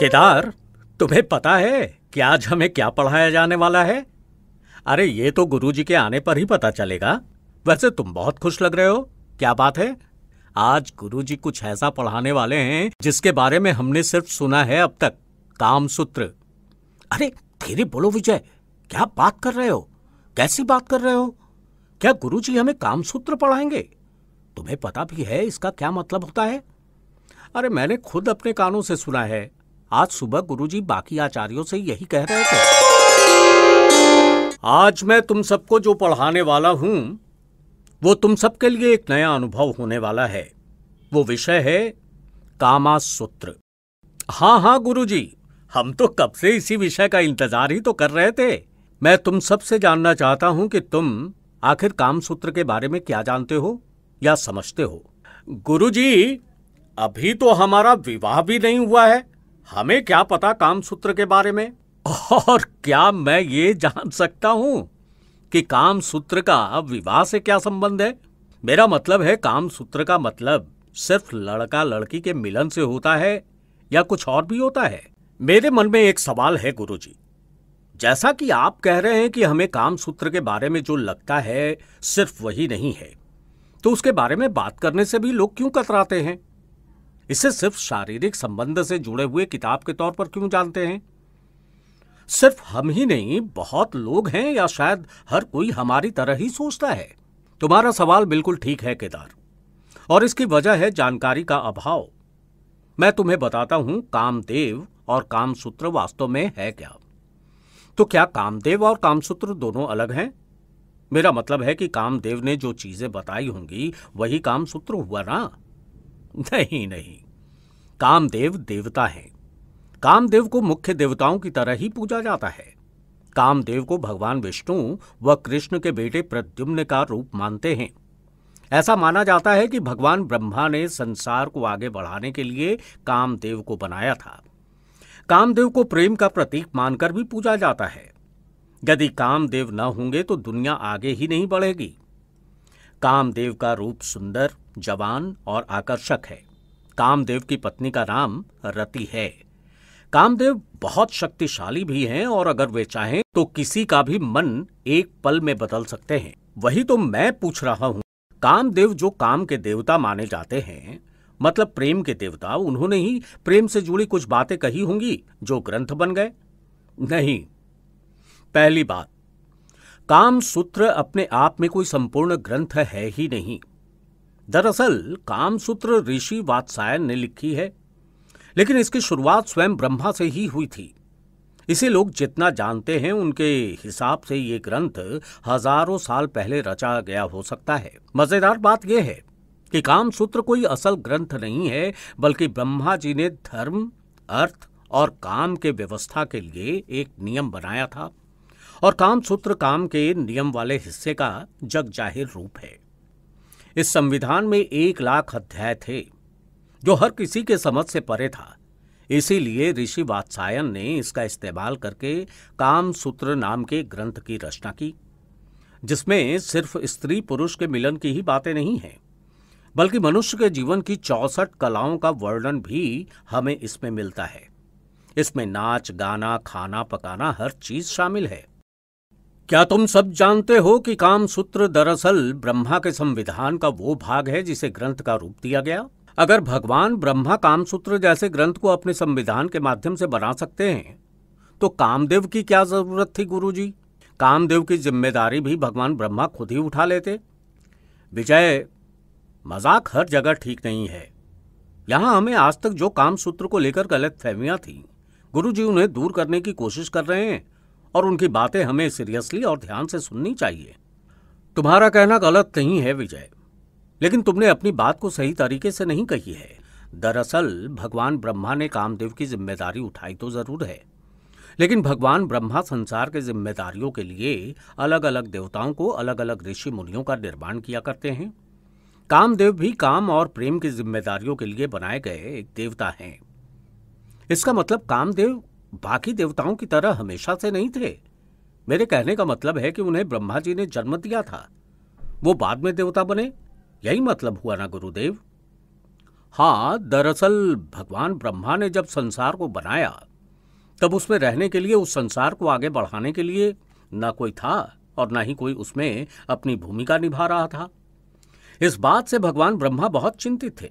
केदार तुम्हें पता है कि आज हमें क्या पढ़ाया जाने वाला है अरे ये तो गुरुजी के आने पर ही पता चलेगा वैसे तुम बहुत खुश लग रहे हो क्या बात है आज गुरुजी कुछ ऐसा पढ़ाने वाले हैं जिसके बारे में हमने सिर्फ सुना है अब तक काम सूत्र अरे धीरे बोलो विजय क्या बात कर रहे हो कैसी बात कर रहे हो क्या गुरुजी हमें काम सूत्र पढ़ाएंगे तुम्हें पता भी है इसका क्या मतलब होता है अरे मैंने खुद अपने कानों से सुना है आज सुबह गुरुजी बाकी आचार्यों से यही कह रहे थे आज मैं तुम सबको जो पढ़ाने वाला हूं वो तुम सबके लिए एक नया अनुभव होने वाला है वो विषय है कामा सूत्र हां हां गुरुजी हम तो कब से इसी विषय का इंतजार ही तो कर रहे थे मैं तुम सबसे जानना चाहता हूं कि तुम आखिर कामसूत्र के बारे में क्या जानते हो या समझते हो गुरुजी अभी तो हमारा विवाह भी नहीं हुआ है हमें क्या पता कामसूत्र के बारे में और क्या मैं ये जान सकता हूं कि कामसूत्र का विवाह से क्या संबंध है मेरा मतलब है कामसूत्र का मतलब सिर्फ लड़का लड़की के मिलन से होता है या कुछ और भी होता है मेरे मन में एक सवाल है गुरुजी जैसा कि आप कह रहे हैं कि हमें कामसूत्र के बारे में जो लगता है सिर्फ वही नहीं है तो उसके बारे में बात करने से भी लोग क्यों कतराते हैं इसे सिर्फ शारीरिक संबंध से जुड़े हुए किताब के तौर पर क्यों जानते हैं सिर्फ हम ही नहीं बहुत लोग हैं या शायद हर कोई हमारी तरह ही सोचता है तुम्हारा सवाल बिल्कुल ठीक है केदार और इसकी वजह है जानकारी का अभाव मैं तुम्हें बताता हूं कामदेव और कामसूत्र वास्तव में है क्या तो क्या कामदेव और कामसूत्र दोनों अलग हैं मेरा मतलब है कि कामदेव ने जो चीजें बताई होंगी वही कामसूत्र हुआ ना नहीं नहीं कामदेव देवता हैं कामदेव को मुख्य देवताओं की तरह ही पूजा जाता है कामदेव को भगवान विष्णु व कृष्ण के बेटे प्रद्युम्न का रूप मानते हैं ऐसा माना जाता है कि भगवान ब्रह्मा ने संसार को आगे बढ़ाने के लिए कामदेव को बनाया था कामदेव को प्रेम का प्रतीक मानकर भी पूजा जाता है यदि कामदेव न होंगे तो दुनिया आगे ही नहीं बढ़ेगी कामदेव का रूप सुंदर जवान और आकर्षक है कामदेव की पत्नी का नाम रति है कामदेव बहुत शक्तिशाली भी हैं और अगर वे चाहें तो किसी का भी मन एक पल में बदल सकते हैं वही तो मैं पूछ रहा हूं कामदेव जो काम के देवता माने जाते हैं मतलब प्रेम के देवता उन्होंने ही प्रेम से जुड़ी कुछ बातें कही होंगी जो ग्रंथ बन गए नहीं पहली बात काम सूत्र अपने आप में कोई संपूर्ण ग्रंथ है ही नहीं दरअसल काम सूत्र ऋषि वात्सायन ने लिखी है लेकिन इसकी शुरुआत स्वयं ब्रह्मा से ही हुई थी इसे लोग जितना जानते हैं उनके हिसाब से ये ग्रंथ हजारों साल पहले रचा गया हो सकता है मजेदार बात यह है कि काम सूत्र कोई असल ग्रंथ नहीं है बल्कि ब्रह्मा जी ने धर्म अर्थ और काम के व्यवस्था के लिए एक नियम बनाया था और कामसूत्र काम के नियम वाले हिस्से का जग जाहिर रूप है इस संविधान में एक लाख अध्याय थे जो हर किसी के समझ से परे था इसीलिए ऋषि वात्सायन ने इसका इस्तेमाल करके कामसूत्र नाम के ग्रंथ की रचना की जिसमें सिर्फ स्त्री पुरुष के मिलन की ही बातें नहीं हैं बल्कि मनुष्य के जीवन की चौसठ कलाओं का वर्णन भी हमें इसमें मिलता है इसमें नाच गाना खाना पकाना हर चीज शामिल है क्या तुम सब जानते हो कि काम सूत्र दरअसल ब्रह्मा के संविधान का वो भाग है जिसे ग्रंथ का रूप दिया गया अगर भगवान ब्रह्मा कामसूत्र जैसे ग्रंथ को अपने संविधान के माध्यम से बना सकते हैं तो कामदेव की क्या जरूरत थी गुरु जी कामदेव की जिम्मेदारी भी भगवान ब्रह्मा खुद ही उठा लेते विजय मजाक हर जगह ठीक नहीं है यहाँ हमें आज तक जो कामसूत्र को लेकर गलत फहमियां थी गुरु जी उन्हें दूर करने की कोशिश कर रहे हैं और उनकी बातें हमें सीरियसली और ध्यान से सुननी चाहिए तुम्हारा कहना गलत नहीं है विजय लेकिन तुमने अपनी बात को सही तरीके से नहीं कही है दरअसल भगवान ब्रह्मा ने कामदेव की जिम्मेदारी उठाई तो जरूर है लेकिन भगवान ब्रह्मा संसार के जिम्मेदारियों के लिए अलग अलग देवताओं को अलग अलग ऋषि मुनियों का निर्माण किया करते हैं कामदेव भी काम और प्रेम की जिम्मेदारियों के लिए बनाए गए एक देवता हैं इसका मतलब कामदेव बाकी देवताओं की तरह हमेशा से नहीं थे मेरे कहने का मतलब है कि उन्हें ब्रह्मा जी ने जन्म दिया था वो बाद में देवता बने यही मतलब हुआ ना गुरुदेव हाँ दरअसल भगवान ब्रह्मा ने जब संसार को बनाया तब उसमें रहने के लिए उस संसार को आगे बढ़ाने के लिए ना कोई था और ना ही कोई उसमें अपनी भूमिका निभा रहा था इस बात से भगवान ब्रह्मा बहुत चिंतित थे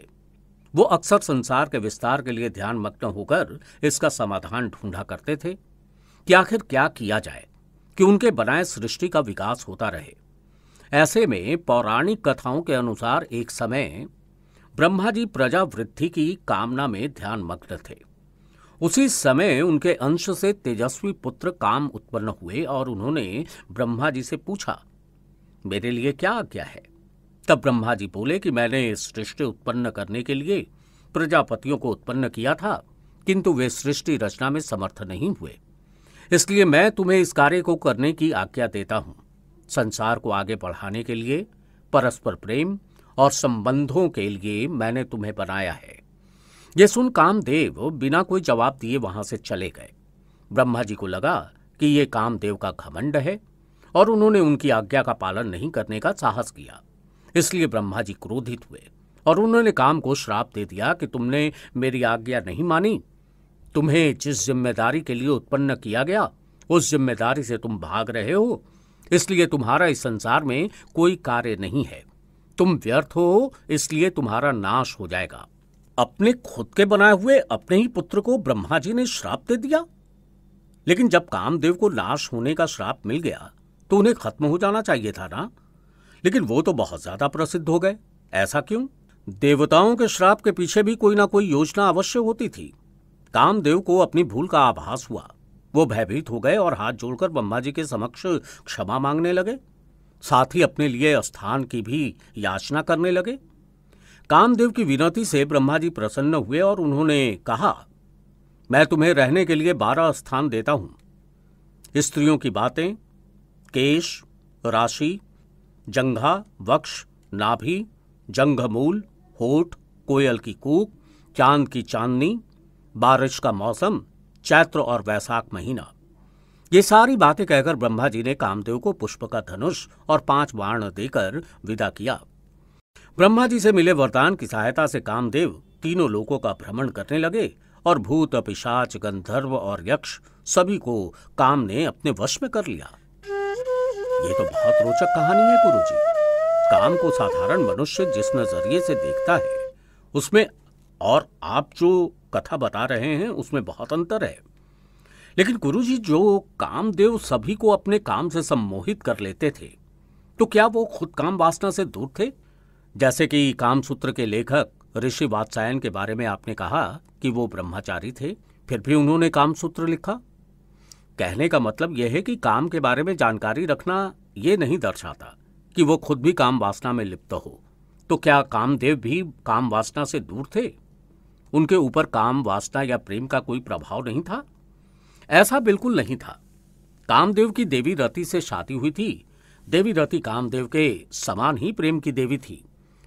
वो अक्सर संसार के विस्तार के लिए ध्यान मग्न होकर इसका समाधान ढूंढा करते थे कि आखिर क्या किया जाए कि उनके बनाए सृष्टि का विकास होता रहे ऐसे में पौराणिक कथाओं के अनुसार एक समय ब्रह्मा जी प्रजा वृद्धि की कामना में ध्यान मग्न थे उसी समय उनके अंश से तेजस्वी पुत्र काम उत्पन्न हुए और उन्होंने ब्रह्मा जी से पूछा मेरे लिए क्या आज्ञा है तब ब्रह्मा जी बोले कि मैंने सृष्टि उत्पन्न करने के लिए प्रजापतियों को उत्पन्न किया था किंतु वे सृष्टि रचना में समर्थ नहीं हुए इसलिए मैं तुम्हें इस कार्य को करने की आज्ञा देता हूं संसार को आगे बढ़ाने के लिए परस्पर प्रेम और संबंधों के लिए मैंने तुम्हें बनाया है ये सुन कामदेव बिना कोई जवाब दिए वहां से चले गए ब्रह्मा जी को लगा कि ये कामदेव का घमंड है और उन्होंने उनकी आज्ञा का पालन नहीं करने का साहस किया इसलिए ब्रह्मा जी क्रोधित हुए और उन्होंने काम को श्राप दे दिया कि तुमने मेरी आज्ञा नहीं मानी तुम्हें जिस जिम्मेदारी के लिए उत्पन्न किया गया उस जिम्मेदारी से तुम भाग रहे हो इसलिए तुम्हारा इस संसार में कोई कार्य नहीं है तुम व्यर्थ हो इसलिए तुम्हारा नाश हो जाएगा अपने खुद के बनाए हुए अपने ही पुत्र को ब्रह्मा जी ने श्राप दे दिया लेकिन जब कामदेव को नाश होने का श्राप मिल गया तो उन्हें खत्म हो जाना चाहिए था ना लेकिन वो तो बहुत ज्यादा प्रसिद्ध हो गए ऐसा क्यों देवताओं के श्राप के पीछे भी कोई ना कोई योजना अवश्य होती थी कामदेव को अपनी भूल का आभास हुआ वो भयभीत हो गए और हाथ जोड़कर ब्रह्मा जी के समक्ष क्षमा मांगने लगे साथ ही अपने लिए स्थान की भी याचना करने लगे कामदेव की विनती से ब्रह्मा जी प्रसन्न हुए और उन्होंने कहा मैं तुम्हें रहने के लिए बारह स्थान देता हूं स्त्रियों की बातें केश राशि जंघा वक्ष नाभि जंघमूल होठ कोयल की कूक चांद की चांदनी बारिश का मौसम चैत्र और वैशाख महीना ये सारी बातें कहकर ब्रह्मा जी ने कामदेव को पुष्प का धनुष और पांच बाण देकर विदा किया ब्रह्मा जी से मिले वरदान की सहायता से कामदेव तीनों लोगों का भ्रमण करने लगे और भूत पिशाच गंधर्व और यक्ष सभी को काम ने अपने वश में कर लिया ये तो बहुत रोचक कहानी है गुरु जी काम को साधारण मनुष्य जिस नजरिए से देखता है उसमें और आप जो कथा बता रहे हैं उसमें बहुत अंतर है लेकिन गुरु जी जो कामदेव सभी को अपने काम से सम्मोहित कर लेते थे तो क्या वो खुद काम वासना से दूर थे जैसे कि कामसूत्र के लेखक ऋषि वात्सायन के बारे में आपने कहा कि वो ब्रह्मचारी थे फिर भी उन्होंने कामसूत्र लिखा कहने का मतलब यह है कि काम के बारे में जानकारी रखना ये नहीं दर्शाता कि वो खुद भी काम वासना में लिप्त हो तो क्या कामदेव भी काम वासना से दूर थे उनके ऊपर काम वासना या प्रेम का कोई प्रभाव नहीं था ऐसा बिल्कुल नहीं था कामदेव की देवी रति से शादी हुई थी देवी रति कामदेव के समान ही प्रेम की देवी थी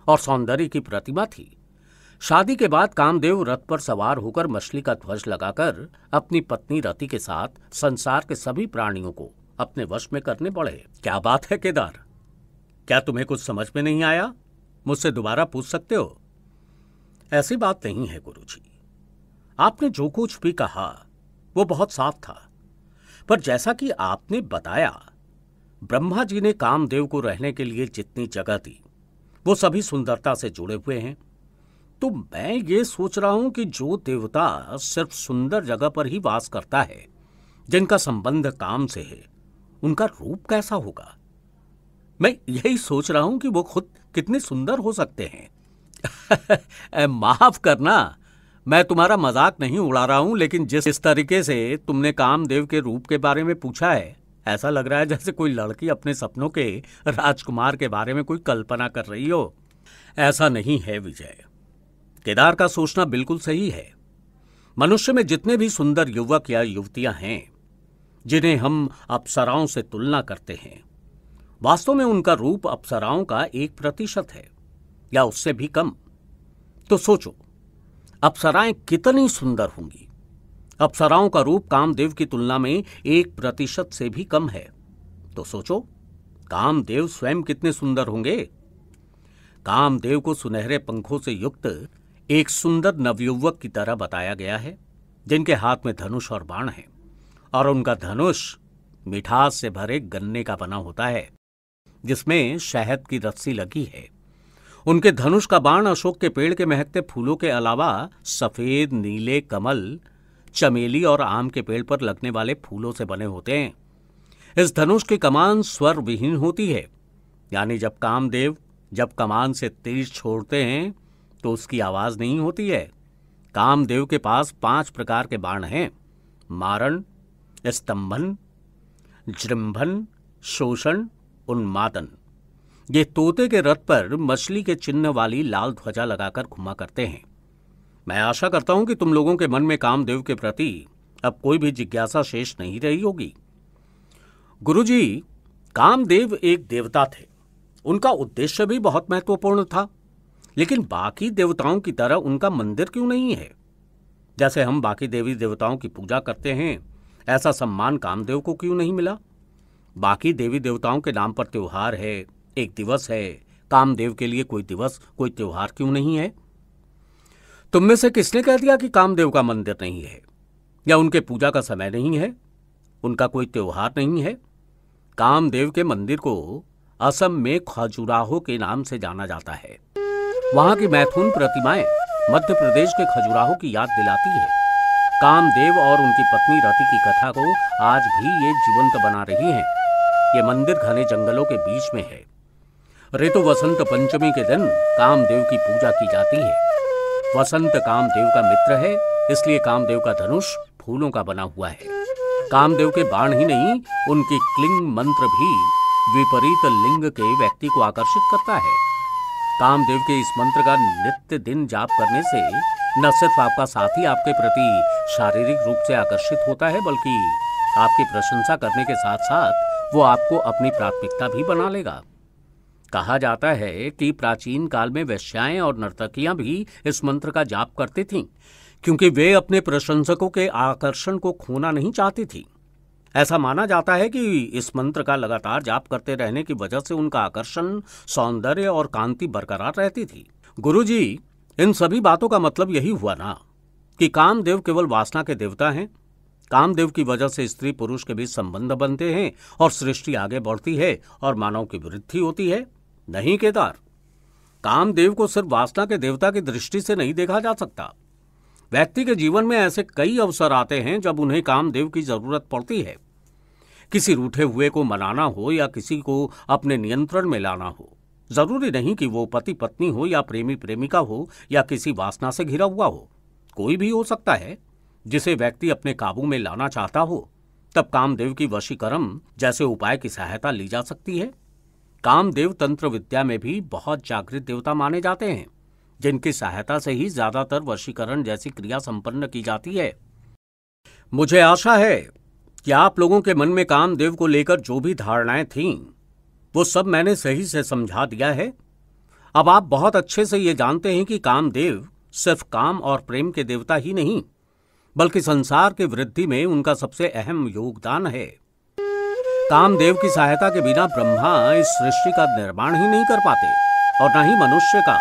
और सौंदर्य की प्रतिमा थी शादी के बाद कामदेव रथ पर सवार होकर मछली का ध्वज लगाकर अपनी पत्नी रति के साथ संसार के सभी प्राणियों को अपने वश में करने पड़े क्या बात है केदार क्या तुम्हें कुछ समझ में नहीं आया मुझसे दोबारा पूछ सकते हो ऐसी बात नहीं है जी आपने जो कुछ भी कहा वो बहुत साफ था पर जैसा कि आपने बताया ब्रह्मा जी ने कामदेव को रहने के लिए जितनी जगह दी वो सभी सुंदरता से जुड़े हुए हैं तो मैं ये सोच रहा हूं कि जो देवता सिर्फ सुंदर जगह पर ही वास करता है जिनका संबंध काम से है उनका रूप कैसा होगा मैं यही सोच रहा हूं कि वो खुद कितने सुंदर हो सकते हैं माफ करना मैं तुम्हारा मजाक नहीं उड़ा रहा हूं लेकिन जिस इस तरीके से तुमने कामदेव के रूप के बारे में पूछा है ऐसा लग रहा है जैसे कोई लड़की अपने सपनों के राजकुमार के बारे में कोई कल्पना कर रही हो ऐसा नहीं है विजय केदार का सोचना बिल्कुल सही है मनुष्य में जितने भी सुंदर युवक या युवतियां हैं जिन्हें हम अप्सराओं से तुलना करते हैं वास्तव में उनका रूप अप्सराओं का एक प्रतिशत है या उससे भी कम तो सोचो अप्सराएं कितनी सुंदर होंगी अप्सराओं का रूप कामदेव की तुलना में एक प्रतिशत से भी कम है तो सोचो कामदेव स्वयं कितने सुंदर होंगे कामदेव को सुनहरे पंखों से युक्त एक सुंदर नवयुवक की तरह बताया गया है जिनके हाथ में धनुष और बाण है और उनका धनुष मिठास से भरे गन्ने का बना होता है जिसमें शहद की रस्सी लगी है उनके धनुष का बाण अशोक के पेड़ के महकते फूलों के अलावा सफेद नीले कमल चमेली और आम के पेड़ पर लगने वाले फूलों से बने होते हैं इस धनुष की कमान स्वर विहीन होती है यानी जब कामदेव जब कमान से तेज छोड़ते हैं तो उसकी आवाज नहीं होती है कामदेव के पास पांच प्रकार के बाण हैं मारण स्तंभन जृंभन शोषण उन्मादन ये तोते के रथ पर मछली के चिन्ह वाली लाल ध्वजा लगाकर घुमा करते हैं मैं आशा करता हूं कि तुम लोगों के मन में कामदेव के प्रति अब कोई भी जिज्ञासा शेष नहीं रही होगी गुरुजी कामदेव एक देवता थे उनका उद्देश्य भी बहुत महत्वपूर्ण था लेकिन बाकी देवताओं की तरह उनका मंदिर क्यों नहीं है जैसे हम बाकी देवी देवताओं की पूजा करते हैं ऐसा सम्मान कामदेव को क्यों नहीं मिला बाकी देवी देवताओं के नाम पर त्यौहार है एक दिवस है कामदेव के लिए कोई दिवस कोई त्यौहार क्यों नहीं है तुम में से किसने कह दिया कि कामदेव का मंदिर नहीं है या उनके पूजा का समय नहीं है उनका कोई त्यौहार नहीं है कामदेव के मंदिर को असम में खजुराहो के नाम से जाना जाता है वहां की मैथुन प्रतिमाएं मध्य प्रदेश के खजुराहो की याद दिलाती है कामदेव और उनकी पत्नी रति की कथा को आज भी ये जीवंत बना रही हैं। ये मंदिर घने जंगलों के बीच में है ऋतु वसंत पंचमी के दिन कामदेव की पूजा की जाती है वसंत कामदेव का मित्र है इसलिए कामदेव का धनुष फूलों का बना हुआ है कामदेव के बाण ही नहीं उनकी क्लिंग मंत्र भी विपरीत लिंग के व्यक्ति को आकर्षित करता है कामदेव के इस मंत्र का नित्य दिन जाप करने से न सिर्फ आपका साथी आपके प्रति शारीरिक रूप से आकर्षित होता है बल्कि आपकी प्रशंसा करने के साथ साथ वो आपको अपनी प्राथमिकता भी बना लेगा कहा जाता है कि प्राचीन काल में वैश्याएं और नर्तकियां भी इस मंत्र का जाप करती थीं क्योंकि वे अपने प्रशंसकों के आकर्षण को खोना नहीं चाहती थीं ऐसा माना जाता है कि इस मंत्र का लगातार जाप करते रहने की वजह से उनका आकर्षण सौंदर्य और कांति बरकरार रहती थी गुरुजी इन सभी बातों का मतलब यही हुआ ना कि कामदेव केवल वासना के देवता हैं कामदेव की वजह से स्त्री पुरुष के बीच संबंध बनते हैं और सृष्टि आगे बढ़ती है और मानव की वृद्धि होती है नहीं केदार कामदेव को सिर्फ वासना के देवता की दृष्टि से नहीं देखा जा सकता व्यक्ति के जीवन में ऐसे कई अवसर आते हैं जब उन्हें कामदेव की जरूरत पड़ती है किसी रूठे हुए को मनाना हो या किसी को अपने नियंत्रण में लाना हो जरूरी नहीं कि वो पति पत्नी हो या प्रेमी प्रेमिका हो या किसी वासना से घिरा हुआ हो कोई भी हो सकता है जिसे व्यक्ति अपने काबू में लाना चाहता हो तब कामदेव की वशीकरण जैसे उपाय की सहायता ली जा सकती है कामदेव तंत्र विद्या में भी बहुत जागृत देवता माने जाते हैं जिनकी सहायता से ही ज्यादातर वशीकरण जैसी क्रिया संपन्न की जाती है मुझे आशा है कि आप लोगों के मन में कामदेव को लेकर जो भी धारणाएं थीं वो सब मैंने सही से समझा दिया है अब आप बहुत अच्छे से ये जानते हैं कि कामदेव सिर्फ काम और प्रेम के देवता ही नहीं बल्कि संसार की वृद्धि में उनका सबसे अहम योगदान है कामदेव की सहायता के बिना ब्रह्मा इस सृष्टि का निर्माण ही नहीं कर पाते और न ही मनुष्य का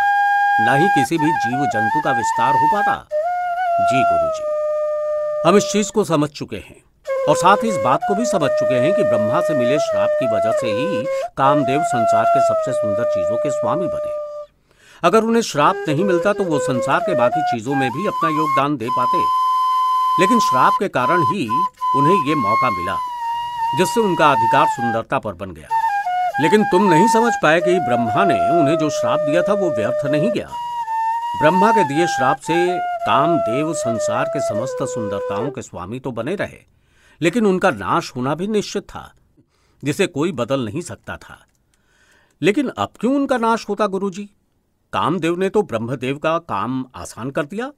न ही किसी भी जीव जंतु का विस्तार हो पाता जी गुरु जी हम इस चीज को समझ चुके हैं और साथ ही इस बात को भी समझ चुके हैं कि ब्रह्मा से मिले श्राप की वजह से ही कामदेव संसार के सबसे सुंदर चीजों के स्वामी बने अगर उन्हें श्राप नहीं मिलता तो वो संसार के बाकी चीजों में भी अपना योगदान दे पाते लेकिन श्राप के कारण ही उन्हें ये मौका मिला जिससे उनका अधिकार सुंदरता पर बन गया लेकिन तुम नहीं समझ पाए कि ब्रह्मा ने उन्हें जो श्राप दिया था वो व्यर्थ नहीं गया ब्रह्मा के दिए श्राप से कामदेव संसार के समस्त सुंदरताओं के स्वामी तो बने रहे लेकिन उनका नाश होना भी निश्चित था जिसे कोई बदल नहीं सकता था लेकिन अब क्यों उनका नाश होता गुरुजी? कामदेव ने तो ब्रह्मदेव का काम आसान कर दिया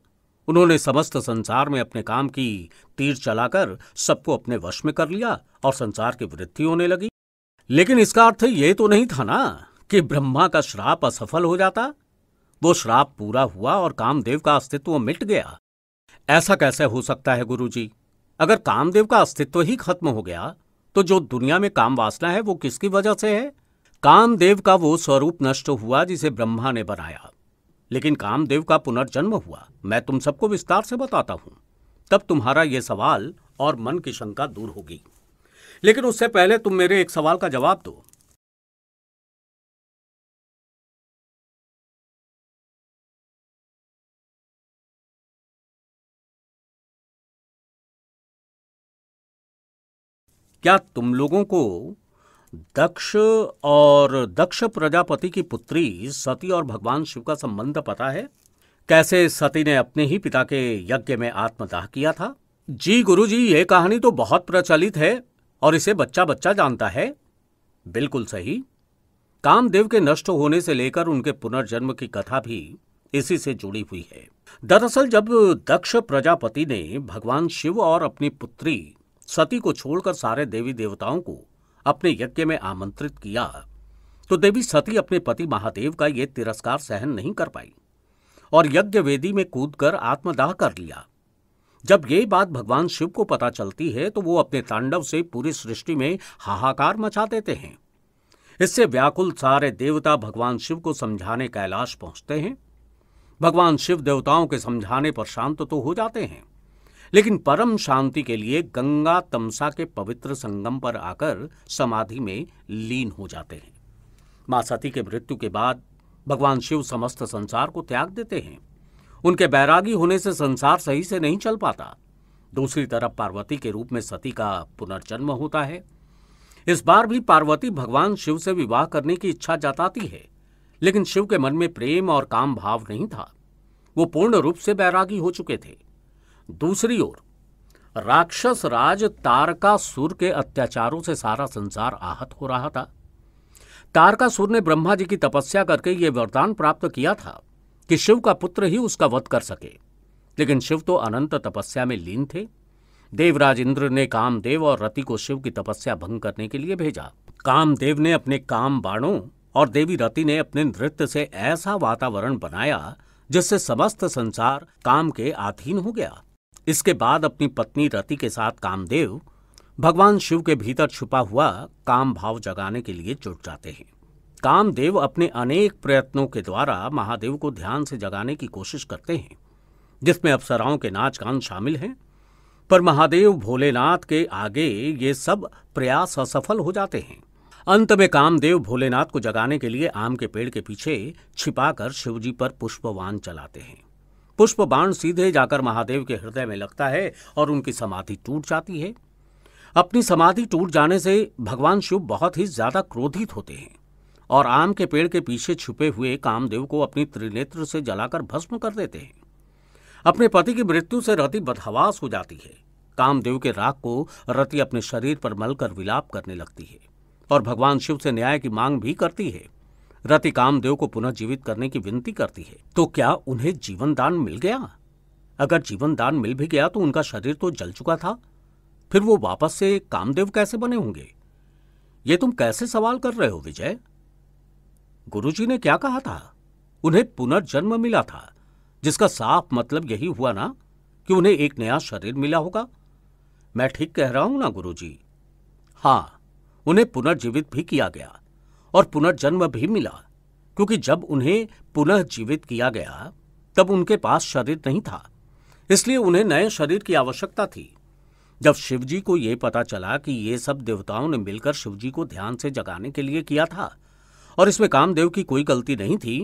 उन्होंने समस्त संसार में अपने काम की तीर चलाकर सबको अपने वश में कर लिया और संसार की वृद्धि होने लगी लेकिन इसका अर्थ ये तो नहीं था ना कि ब्रह्मा का श्राप असफल हो जाता वो श्राप पूरा हुआ और कामदेव का अस्तित्व मिट गया ऐसा कैसे हो सकता है गुरुजी? अगर कामदेव का अस्तित्व ही खत्म हो गया तो जो दुनिया में काम वासना है वो किसकी वजह से है कामदेव का वो स्वरूप नष्ट हुआ जिसे ब्रह्मा ने बनाया लेकिन कामदेव का पुनर्जन्म हुआ मैं तुम सबको विस्तार से बताता हूं तब तुम्हारा ये सवाल और मन की शंका दूर होगी लेकिन उससे पहले तुम मेरे एक सवाल का जवाब दो क्या तुम लोगों को दक्ष और दक्ष प्रजापति की पुत्री सती और भगवान शिव का संबंध पता है कैसे सती ने अपने ही पिता के यज्ञ में आत्मदाह किया था जी गुरुजी ये कहानी तो बहुत प्रचलित है और इसे बच्चा बच्चा जानता है बिल्कुल सही कामदेव के नष्ट होने से लेकर उनके पुनर्जन्म की कथा भी इसी से जुड़ी हुई है दरअसल जब दक्ष प्रजापति ने भगवान शिव और अपनी पुत्री सती को छोड़कर सारे देवी देवताओं को अपने यज्ञ में आमंत्रित किया तो देवी सती अपने पति महादेव का यह तिरस्कार सहन नहीं कर पाई और यज्ञ वेदी में कूदकर आत्मदाह कर लिया जब ये बात भगवान शिव को पता चलती है तो वो अपने तांडव से पूरी सृष्टि में हाहाकार मचा देते हैं इससे व्याकुल सारे देवता भगवान शिव को समझाने कैलाश पहुंचते हैं भगवान शिव देवताओं के समझाने पर शांत तो हो जाते हैं लेकिन परम शांति के लिए गंगा तमसा के पवित्र संगम पर आकर समाधि में लीन हो जाते हैं मां सती के मृत्यु के बाद भगवान शिव समस्त संसार को त्याग देते हैं उनके बैरागी होने से संसार सही से नहीं चल पाता दूसरी तरफ पार्वती के रूप में सती का पुनर्जन्म होता है इस बार भी पार्वती भगवान शिव से विवाह करने की इच्छा जताती है लेकिन शिव के मन में प्रेम और काम भाव नहीं था वो पूर्ण रूप से बैरागी हो चुके थे दूसरी ओर राक्षस राज तारका सुर के अत्याचारों से सारा संसार आहत हो रहा था तारकासुर ने ब्रह्मा जी की तपस्या करके ये वरदान प्राप्त किया था कि शिव का पुत्र ही उसका वध कर सके लेकिन शिव तो अनंत तपस्या में लीन थे देवराज इंद्र ने कामदेव और रति को शिव की तपस्या भंग करने के लिए भेजा कामदेव ने अपने काम बाणों और देवी रति ने अपने नृत्य से ऐसा वातावरण बनाया जिससे समस्त संसार काम के आधीन हो गया इसके बाद अपनी पत्नी रति के साथ कामदेव भगवान शिव के भीतर छुपा हुआ काम भाव जगाने के लिए जुट जाते हैं कामदेव अपने अनेक प्रयत्नों के द्वारा महादेव को ध्यान से जगाने की कोशिश करते हैं जिसमें अप्सराओं के नाच गान शामिल हैं पर महादेव भोलेनाथ के आगे ये सब प्रयास असफल हो जाते हैं अंत में कामदेव भोलेनाथ को जगाने के लिए आम के पेड़ के पीछे छिपाकर शिवजी पर बाण चलाते हैं पुष्प बाण सीधे जाकर महादेव के हृदय में लगता है और उनकी समाधि टूट जाती है अपनी समाधि टूट जाने से भगवान शिव बहुत ही ज्यादा क्रोधित होते हैं और आम के पेड़ के पीछे छुपे हुए कामदेव को अपनी त्रिनेत्र से जलाकर भस्म कर देते हैं अपने पति की मृत्यु से रति बदहवास हो जाती है कामदेव के राग को रति अपने शरीर पर मलकर विलाप करने लगती है और भगवान शिव से न्याय की मांग भी करती है रति कामदेव को पुनर्जीवित करने की विनती करती है तो क्या उन्हें जीवन दान मिल गया अगर जीवन दान मिल भी गया तो उनका शरीर तो जल चुका था फिर वो वापस से कामदेव कैसे बने होंगे ये तुम कैसे सवाल कर रहे हो विजय गुरुजी ने क्या कहा था उन्हें पुनर्जन्म मिला था जिसका साफ मतलब यही हुआ ना कि उन्हें एक नया शरीर मिला होगा मैं ठीक कह रहा हूं ना गुरुजी? हाँ उन्हें पुनर्जीवित भी किया गया और पुनर्जन्म भी मिला क्योंकि जब उन्हें पुनः जीवित किया गया तब उनके पास शरीर नहीं था इसलिए उन्हें नए शरीर की आवश्यकता थी जब शिवजी को यह पता चला कि ये सब देवताओं ने मिलकर शिवजी को ध्यान से जगाने के लिए किया था और इसमें कामदेव की कोई गलती नहीं थी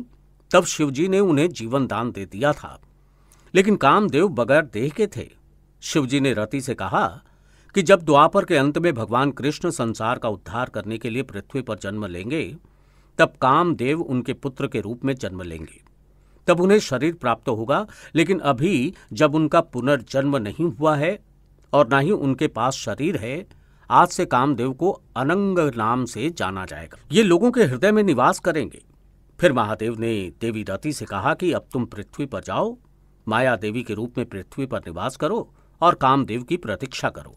तब शिवजी ने उन्हें जीवन दान दे दिया था लेकिन कामदेव बगैर देह के थे शिवजी ने रति से कहा कि जब द्वापर के अंत में भगवान कृष्ण संसार का उद्धार करने के लिए पृथ्वी पर जन्म लेंगे तब कामदेव उनके पुत्र के रूप में जन्म लेंगे तब उन्हें शरीर प्राप्त होगा लेकिन अभी जब उनका पुनर्जन्म नहीं हुआ है और ना ही उनके पास शरीर है आज से कामदेव को अनंग नाम से जाना जाएगा ये लोगों के हृदय में निवास करेंगे फिर महादेव ने देवी दत्ती से कहा कि अब तुम पृथ्वी पर जाओ माया देवी के रूप में पृथ्वी पर निवास करो और कामदेव की प्रतीक्षा करो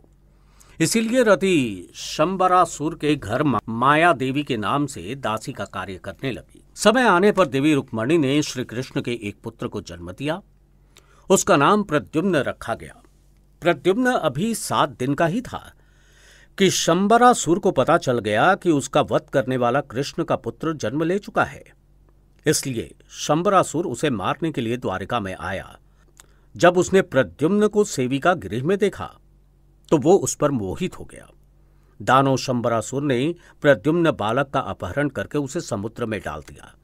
इसीलिए रति शंबरासुर के घर माया देवी के नाम से दासी का कार्य करने लगी समय आने पर देवी रुक्मणी ने श्री कृष्ण के एक पुत्र को जन्म दिया उसका नाम प्रद्युम्न रखा गया प्रद्युम्न अभी सात दिन का ही था कि शंबरासुर को पता चल गया कि उसका वध करने वाला कृष्ण का पुत्र जन्म ले चुका है इसलिए शंबरासुर उसे मारने के लिए द्वारिका में आया जब उसने प्रद्युम्न को सेविका गृह में देखा तो वो उस पर मोहित हो गया दानव शंबरासुर ने प्रद्युम्न बालक का अपहरण करके उसे समुद्र में डाल दिया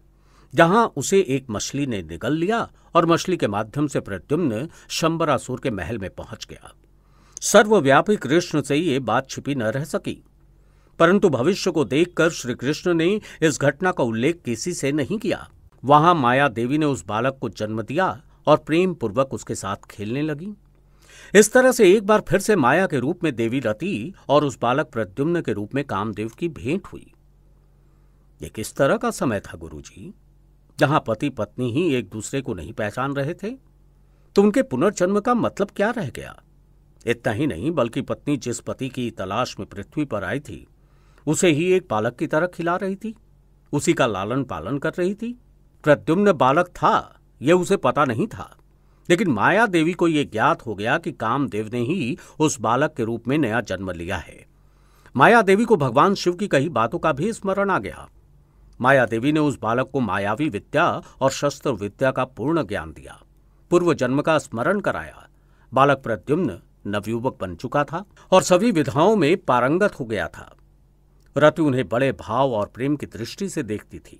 जहां उसे एक मछली ने निगल लिया और मछली के माध्यम से प्रद्युम्न शंबरासुर के महल में पहुंच गया सर्वव्यापी कृष्ण से ये बात छिपी न रह सकी परंतु भविष्य को देखकर श्री कृष्ण ने इस घटना का उल्लेख किसी से नहीं किया वहां माया देवी ने उस बालक को जन्म दिया और प्रेम पूर्वक उसके साथ खेलने लगी इस तरह से एक बार फिर से माया के रूप में देवी रति और उस बालक प्रद्युम्न के रूप में कामदेव की भेंट हुई ये किस तरह का समय था गुरुजी जहां पति पत्नी ही एक दूसरे को नहीं पहचान रहे थे तो उनके पुनर्जन्म का मतलब क्या रह गया इतना ही नहीं बल्कि पत्नी जिस पति की तलाश में पृथ्वी पर आई थी उसे ही एक बालक की तरह खिला रही थी उसी का लालन पालन कर रही थी प्रद्युम्न बालक था यह उसे पता नहीं था लेकिन माया देवी को यह ज्ञात हो गया कि कामदेव ने ही उस बालक के रूप में नया जन्म लिया है माया देवी को भगवान शिव की कही बातों का भी स्मरण आ गया माया देवी ने उस बालक को मायावी विद्या और शस्त्र विद्या का पूर्ण ज्ञान दिया पूर्व जन्म का स्मरण कराया बालक प्रद्युम्न नवयुवक बन चुका था और सभी विधाओं में पारंगत हो गया था रति उन्हें बड़े भाव और प्रेम की दृष्टि से देखती थी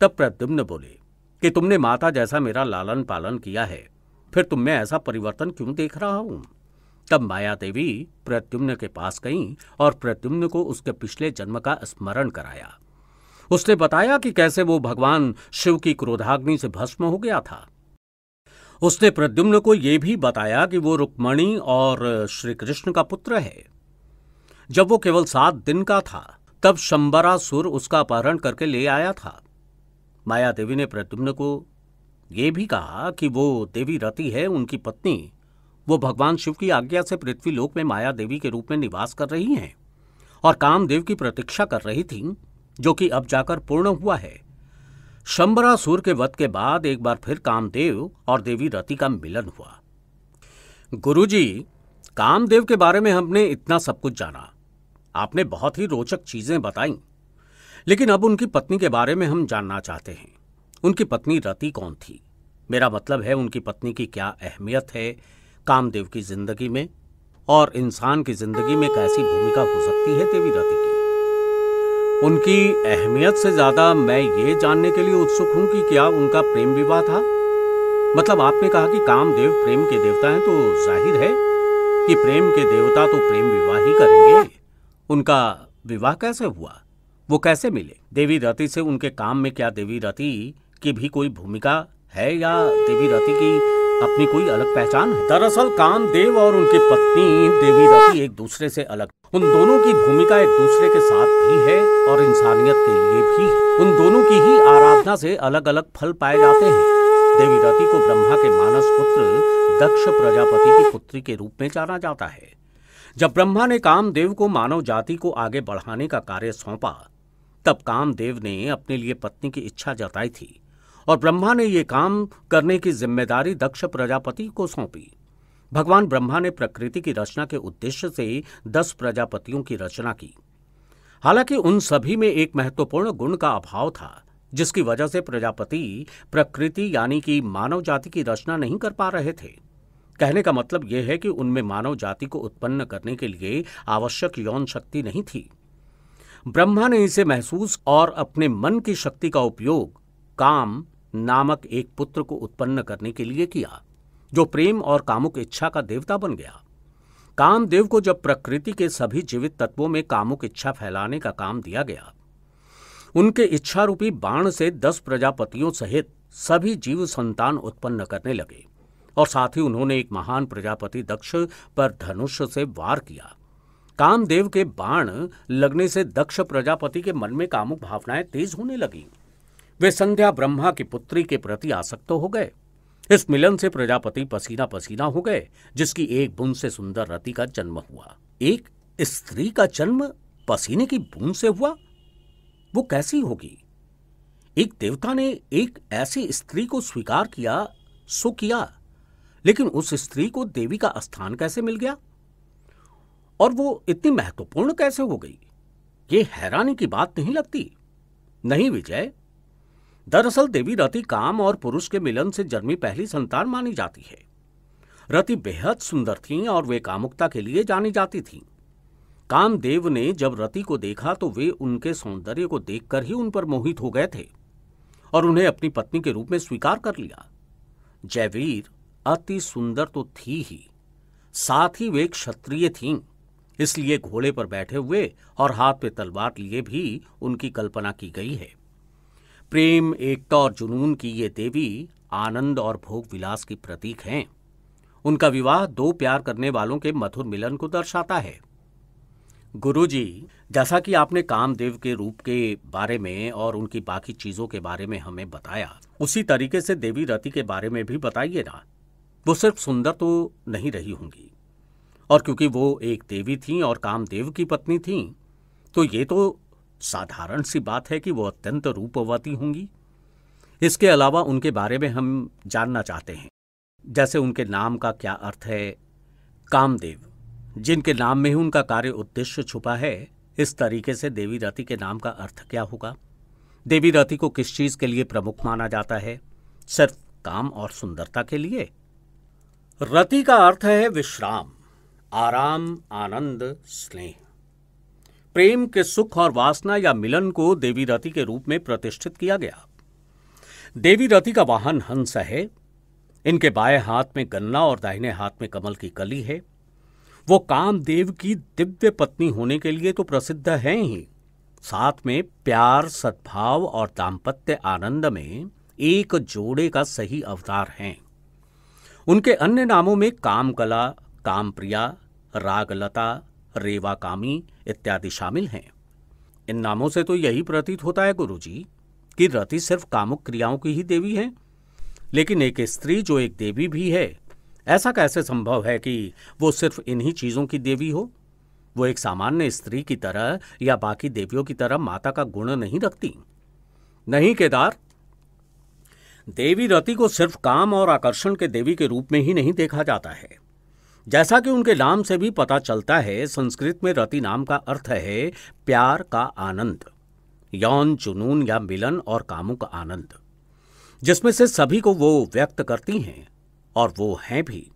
तब प्रद्युम्न बोले कि तुमने माता जैसा मेरा लालन पालन किया है फिर तुम मैं ऐसा परिवर्तन क्यों देख रहा हूं तब माया देवी प्रद्युम्न के पास गई और प्रद्युम्न को उसके पिछले जन्म का स्मरण कराया उसने बताया कि कैसे वो भगवान शिव की क्रोधाग्नि से भस्म हो गया था उसने प्रद्युम्न को यह भी बताया कि वो रुक्मणी और श्री कृष्ण का पुत्र है जब वो केवल सात दिन का था तब शंबरासुर उसका अपहरण करके ले आया था माया देवी ने प्रद्युम्न को यह भी कहा कि वो देवी रति है उनकी पत्नी वो भगवान शिव की आज्ञा से पृथ्वी लोक में माया देवी के रूप में निवास कर रही हैं और कामदेव की प्रतीक्षा कर रही थीं जो कि अब जाकर पूर्ण हुआ है शंबरासुर के वध के बाद एक बार फिर कामदेव और देवी रति का मिलन हुआ गुरुजी कामदेव के बारे में हमने इतना सब कुछ जाना आपने बहुत ही रोचक चीजें बताई लेकिन अब उनकी पत्नी के बारे में हम जानना चाहते हैं उनकी पत्नी रति कौन थी मेरा मतलब है उनकी पत्नी की क्या अहमियत है कामदेव की जिंदगी में और इंसान की जिंदगी में कैसी भूमिका हो सकती है देवी रति की उनकी अहमियत से ज्यादा मैं ये जानने के लिए उत्सुक हूँ कि क्या उनका प्रेम विवाह था मतलब आपने कहा कि कामदेव प्रेम के देवता हैं तो जाहिर है कि प्रेम के देवता तो प्रेम विवाह ही करेंगे उनका विवाह कैसे हुआ वो कैसे मिले देवी रति से उनके काम में क्या देवी रति की भी कोई भूमिका है या देवी रति की अपनी कोई अलग पहचान है दरअसल कामदेव और उनकी पत्नी देवी रति एक दूसरे से अलग उन दोनों की भूमिका एक दूसरे के साथ भी है और इंसानियत के लिए भी है उन दोनों की ही आराधना से अलग अलग फल पाए जाते हैं देवी रति को ब्रह्मा के मानस पुत्र दक्ष प्रजापति की पुत्री के रूप में जाना जाता है जब ब्रह्मा ने कामदेव को मानव जाति को आगे बढ़ाने का कार्य सौंपा तब कामदेव ने अपने लिए पत्नी की इच्छा जताई थी और ब्रह्मा ने ये काम करने की जिम्मेदारी दक्ष प्रजापति को सौंपी भगवान ब्रह्मा ने प्रकृति की रचना के उद्देश्य से दस प्रजापतियों की रचना की हालांकि उन सभी में एक महत्वपूर्ण गुण का अभाव था जिसकी वजह से प्रजापति प्रकृति यानी कि मानव जाति की रचना नहीं कर पा रहे थे कहने का मतलब यह है कि उनमें मानव जाति को उत्पन्न करने के लिए आवश्यक यौन शक्ति नहीं थी ब्रह्मा ने इसे महसूस और अपने मन की शक्ति का उपयोग काम नामक एक पुत्र को उत्पन्न करने के लिए किया जो प्रेम और कामुक इच्छा का देवता बन गया कामदेव को जब प्रकृति के सभी जीवित तत्वों में कामुक इच्छा फैलाने का काम दिया गया उनके इच्छा रूपी बाण से दस प्रजापतियों सहित सभी जीव संतान उत्पन्न करने लगे और साथ ही उन्होंने एक महान प्रजापति दक्ष पर धनुष से वार किया कामदेव के बाण लगने से दक्ष प्रजापति के मन में कामुक भावनाएं तेज होने लगीं वे संध्या ब्रह्मा की पुत्री के प्रति आसक्त हो गए इस मिलन से प्रजापति पसीना पसीना हो गए जिसकी एक बूंद से सुंदर रति का जन्म हुआ एक स्त्री का जन्म पसीने की बूंद से हुआ वो कैसी होगी एक देवता ने एक ऐसी स्त्री को स्वीकार किया सो किया लेकिन उस स्त्री को देवी का स्थान कैसे मिल गया और वो इतनी महत्वपूर्ण कैसे हो गई ये हैरानी की बात नहीं लगती नहीं विजय दरअसल देवी रति काम और पुरुष के मिलन से जन्मी पहली संतान मानी जाती है रति बेहद सुंदर थीं और वे कामुकता के लिए जानी जाती थीं कामदेव ने जब रति को देखा तो वे उनके सौंदर्य को देखकर ही उन पर मोहित हो गए थे और उन्हें अपनी पत्नी के रूप में स्वीकार कर लिया जयवीर अति सुंदर तो थी ही साथ ही वे क्षत्रिय थीं इसलिए घोड़े पर बैठे हुए और हाथ पे तलवार लिए भी उनकी कल्पना की गई है प्रेम एकता और जुनून की ये देवी आनंद और भोग विलास की प्रतीक हैं उनका विवाह दो प्यार करने वालों के मधुर मिलन को दर्शाता है गुरुजी जैसा कि आपने कामदेव के रूप के बारे में और उनकी बाकी चीज़ों के बारे में हमें बताया उसी तरीके से देवी रति के बारे में भी बताइए ना वो सिर्फ सुंदर तो नहीं रही होंगी और क्योंकि वो एक देवी थीं और कामदेव की पत्नी थीं तो ये तो साधारण सी बात है कि वो अत्यंत रूपवती होंगी इसके अलावा उनके बारे में हम जानना चाहते हैं जैसे उनके नाम का क्या अर्थ है कामदेव जिनके नाम में ही उनका कार्य उद्देश्य छुपा है इस तरीके से देवी रति के नाम का अर्थ क्या होगा देवी रति को किस चीज़ के लिए प्रमुख माना जाता है सिर्फ काम और सुंदरता के लिए रति का अर्थ है विश्राम आराम आनंद स्नेह प्रेम के सुख और वासना या मिलन को देवी रति के रूप में प्रतिष्ठित किया गया देवी रति का वाहन हंस है इनके बाएं हाथ में गन्ना और दाहिने हाथ में कमल की कली है वो कामदेव की दिव्य पत्नी होने के लिए तो प्रसिद्ध है ही साथ में प्यार सद्भाव और दाम्पत्य आनंद में एक जोड़े का सही अवतार हैं उनके अन्य नामों में कामकला कामप्रिया रागलता रेवा कामी इत्यादि शामिल हैं इन नामों से तो यही प्रतीत होता है गुरु जी कि रति सिर्फ कामुक क्रियाओं की ही देवी है लेकिन एक स्त्री जो एक देवी भी है ऐसा कैसे संभव है कि वो सिर्फ इन्हीं चीज़ों की देवी हो वो एक सामान्य स्त्री की तरह या बाकी देवियों की तरह माता का गुण नहीं रखती नहीं केदार देवी रति को सिर्फ काम और आकर्षण के देवी के रूप में ही नहीं देखा जाता है जैसा कि उनके नाम से भी पता चलता है संस्कृत में रति नाम का अर्थ है प्यार का आनंद यौन जुनून या मिलन और कामों का आनंद जिसमें से सभी को वो व्यक्त करती हैं और वो हैं भी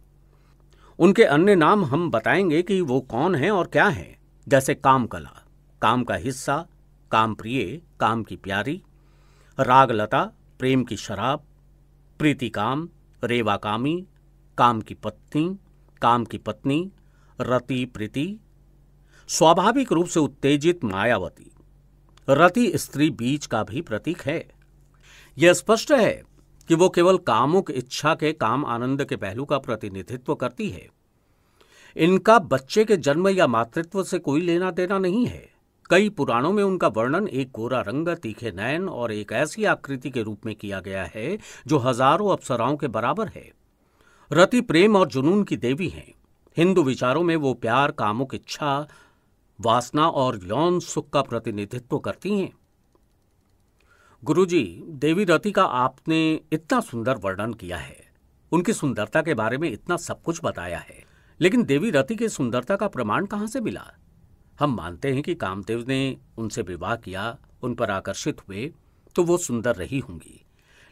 उनके अन्य नाम हम बताएंगे कि वो कौन हैं और क्या हैं जैसे काम कला काम का हिस्सा काम प्रिय काम की प्यारी रागलता प्रेम की शराब प्रीति काम रेवाकामी काम की पत्नी काम की पत्नी रति प्रीति स्वाभाविक रूप से उत्तेजित मायावती रति स्त्री बीज का भी प्रतीक है यह स्पष्ट है कि वो केवल कामुक इच्छा के काम आनंद के पहलू का प्रतिनिधित्व करती है इनका बच्चे के जन्म या मातृत्व से कोई लेना देना नहीं है कई पुराणों में उनका वर्णन एक गोरा रंग तीखे नयन और एक ऐसी आकृति के रूप में किया गया है जो हजारों अप्सराओं के बराबर है रति प्रेम और जुनून की देवी हैं हिंदू विचारों में वो प्यार कामुक इच्छा वासना और यौन सुख का प्रतिनिधित्व करती हैं गुरुजी देवी रति का आपने इतना सुंदर वर्णन किया है उनकी सुंदरता के बारे में इतना सब कुछ बताया है लेकिन देवी रति की सुंदरता का प्रमाण कहाँ से मिला हम मानते हैं कि कामदेव ने उनसे विवाह किया उन पर आकर्षित हुए तो वो सुंदर रही होंगी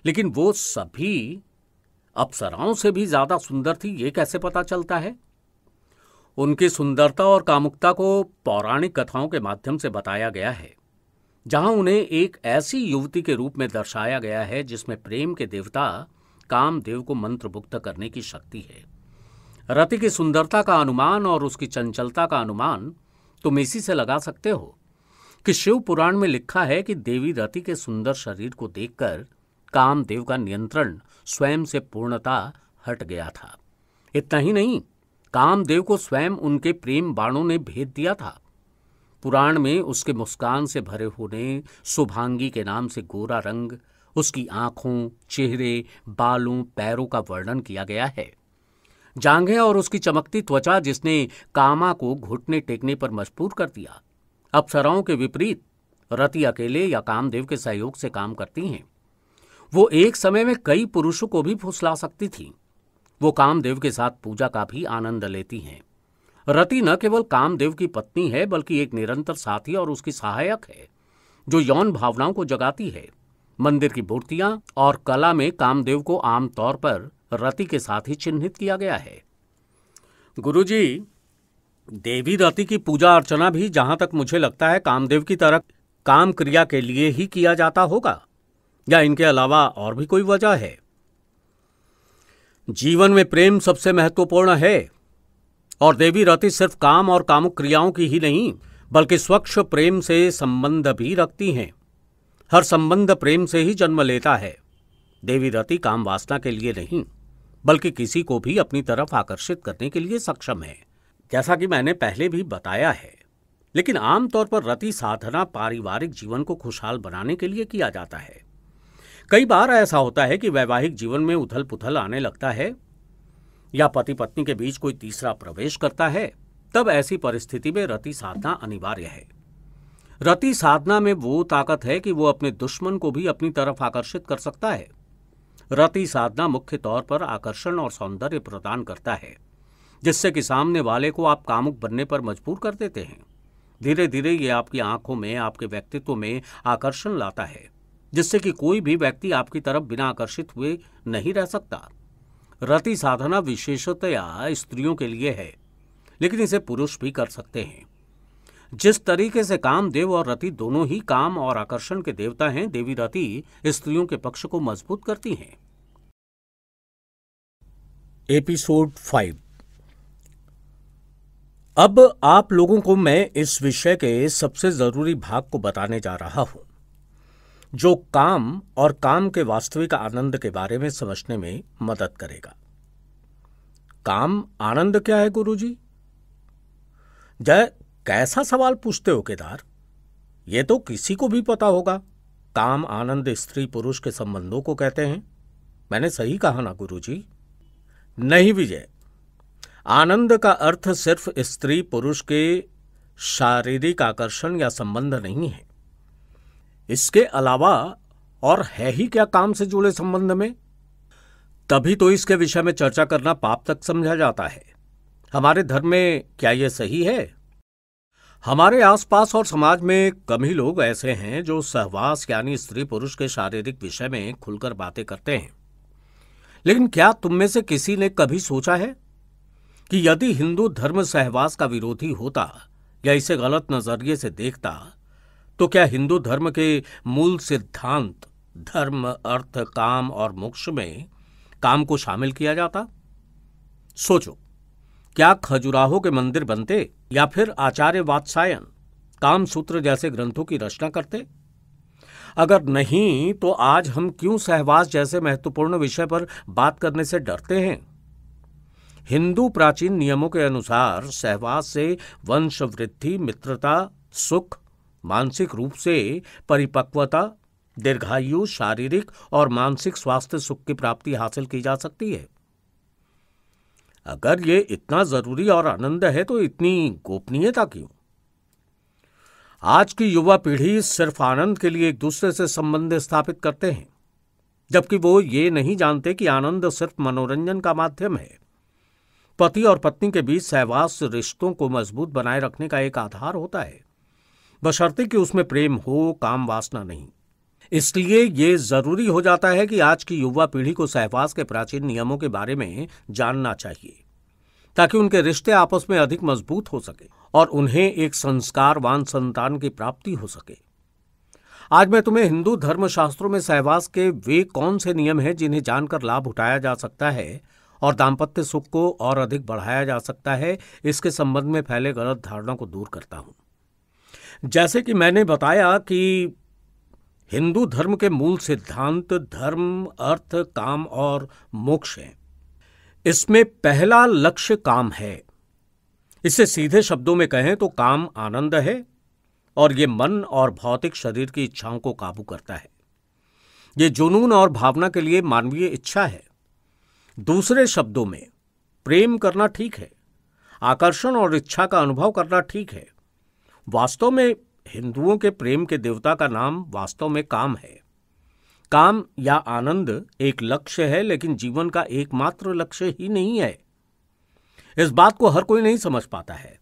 लेकिन वो सभी अप्सराओं से भी ज्यादा सुंदर थी ये कैसे पता चलता है उनकी सुंदरता और कामुकता को पौराणिक कथाओं के माध्यम से बताया गया है जहां उन्हें एक ऐसी युवती के रूप में दर्शाया गया है जिसमें प्रेम के देवता कामदेव को मुक्त करने की शक्ति है रति की सुंदरता का अनुमान और उसकी चंचलता का अनुमान तुम इसी से लगा सकते हो कि शिव पुराण में लिखा है कि देवी रति के सुंदर शरीर को देखकर कामदेव का नियंत्रण स्वयं से पूर्णता हट गया था इतना ही नहीं कामदेव को स्वयं उनके प्रेम बाणों ने भेद दिया था पुराण में उसके मुस्कान से भरे होने शुभांगी के नाम से गोरा रंग उसकी आंखों चेहरे बालों पैरों का वर्णन किया गया है जांगे और उसकी चमकती त्वचा जिसने कामा को घुटने टेकने पर मजबूर कर दिया अप्सराओं के विपरीत रति अकेले या कामदेव के सहयोग से काम करती हैं वो एक समय में कई पुरुषों को भी फुसला सकती थी वो कामदेव के साथ पूजा का भी आनंद लेती हैं रति न केवल कामदेव की पत्नी है बल्कि एक निरंतर साथी और उसकी सहायक है जो यौन भावनाओं को जगाती है मंदिर की मूर्तियां और कला में कामदेव को आमतौर पर रति के साथ ही चिन्हित किया गया है गुरुजी देवी रति की पूजा अर्चना भी जहां तक मुझे लगता है कामदेव की तरह काम क्रिया के लिए ही किया जाता होगा या इनके अलावा और भी कोई वजह है जीवन में प्रेम सबसे महत्वपूर्ण है और देवी रति सिर्फ काम और कामुक क्रियाओं की ही नहीं बल्कि स्वच्छ प्रेम से संबंध भी रखती हैं हर संबंध प्रेम से ही जन्म लेता है देवी रति काम वासना के लिए नहीं बल्कि किसी को भी अपनी तरफ आकर्षित करने के लिए सक्षम है जैसा कि मैंने पहले भी बताया है लेकिन आमतौर पर रति साधना पारिवारिक जीवन को खुशहाल बनाने के लिए किया जाता है कई बार ऐसा होता है कि वैवाहिक जीवन में उथल पुथल आने लगता है या पति पत्नी के बीच कोई तीसरा प्रवेश करता है तब ऐसी परिस्थिति में रति साधना अनिवार्य है रति साधना में वो ताकत है कि वो अपने दुश्मन को भी अपनी तरफ आकर्षित कर सकता है रति साधना मुख्य तौर पर आकर्षण और सौंदर्य प्रदान करता है जिससे कि सामने वाले को आप कामुक बनने पर मजबूर कर देते हैं धीरे धीरे ये आपकी आंखों में आपके व्यक्तित्व में आकर्षण लाता है जिससे कि कोई भी व्यक्ति आपकी तरफ बिना आकर्षित हुए नहीं रह सकता रति साधना विशेषतया स्त्रियों के लिए है लेकिन इसे पुरुष भी कर सकते हैं जिस तरीके से कामदेव और रति दोनों ही काम और आकर्षण के देवता हैं देवी रति स्त्रियों के पक्ष को मजबूत करती हैं एपिसोड फाइव अब आप लोगों को मैं इस विषय के सबसे जरूरी भाग को बताने जा रहा हूं जो काम और काम के वास्तविक आनंद के बारे में समझने में मदद करेगा काम आनंद क्या है गुरुजी? जय कैसा सवाल पूछते हो केदार ये तो किसी को भी पता होगा काम आनंद स्त्री पुरुष के संबंधों को कहते हैं मैंने सही कहा ना गुरुजी? नहीं विजय आनंद का अर्थ सिर्फ स्त्री पुरुष के शारीरिक आकर्षण या संबंध नहीं है इसके अलावा और है ही क्या काम से जुड़े संबंध में तभी तो इसके विषय में चर्चा करना पाप तक समझा जाता है हमारे धर्म में क्या यह सही है हमारे आसपास और समाज में कम ही लोग ऐसे हैं जो सहवास यानी स्त्री पुरुष के शारीरिक विषय में खुलकर बातें करते हैं लेकिन क्या तुम में से किसी ने कभी सोचा है कि यदि हिंदू धर्म सहवास का विरोधी होता या इसे गलत नजरिए से देखता तो क्या हिंदू धर्म के मूल सिद्धांत धर्म अर्थ काम और मोक्ष में काम को शामिल किया जाता सोचो क्या खजुराहो के मंदिर बनते या फिर आचार्य वात्सायन काम सूत्र जैसे ग्रंथों की रचना करते अगर नहीं तो आज हम क्यों सहवास जैसे महत्वपूर्ण विषय पर बात करने से डरते हैं हिंदू प्राचीन नियमों के अनुसार सहवास से वंश वृद्धि मित्रता सुख मानसिक रूप से परिपक्वता दीर्घायु शारीरिक और मानसिक स्वास्थ्य सुख की प्राप्ति हासिल की जा सकती है अगर यह इतना जरूरी और आनंद है तो इतनी गोपनीयता क्यों आज की युवा पीढ़ी सिर्फ आनंद के लिए एक दूसरे से संबंध स्थापित करते हैं जबकि वो ये नहीं जानते कि आनंद सिर्फ मनोरंजन का माध्यम है पति और पत्नी के बीच सहवास रिश्तों को मजबूत बनाए रखने का एक आधार होता है बशर्ते कि उसमें प्रेम हो काम वासना नहीं इसलिए ये जरूरी हो जाता है कि आज की युवा पीढ़ी को सहवास के प्राचीन नियमों के बारे में जानना चाहिए ताकि उनके रिश्ते आपस में अधिक मजबूत हो सके और उन्हें एक संस्कारवान संतान की प्राप्ति हो सके आज मैं तुम्हें हिंदू धर्मशास्त्रों में सहवास के वे कौन से नियम हैं जिन्हें जानकर लाभ उठाया जा सकता है और दाम्पत्य सुख को और अधिक बढ़ाया जा सकता है इसके संबंध में फैले गलत धारणा को दूर करता हूं जैसे कि मैंने बताया कि हिंदू धर्म के मूल सिद्धांत धर्म अर्थ काम और मोक्ष हैं इसमें पहला लक्ष्य काम है इसे सीधे शब्दों में कहें तो काम आनंद है और ये मन और भौतिक शरीर की इच्छाओं को काबू करता है ये जुनून और भावना के लिए मानवीय इच्छा है दूसरे शब्दों में प्रेम करना ठीक है आकर्षण और इच्छा का अनुभव करना ठीक है वास्तव में हिंदुओं के प्रेम के देवता का नाम वास्तव में काम है काम या आनंद एक लक्ष्य है लेकिन जीवन का एकमात्र लक्ष्य ही नहीं है इस बात को हर कोई नहीं समझ पाता है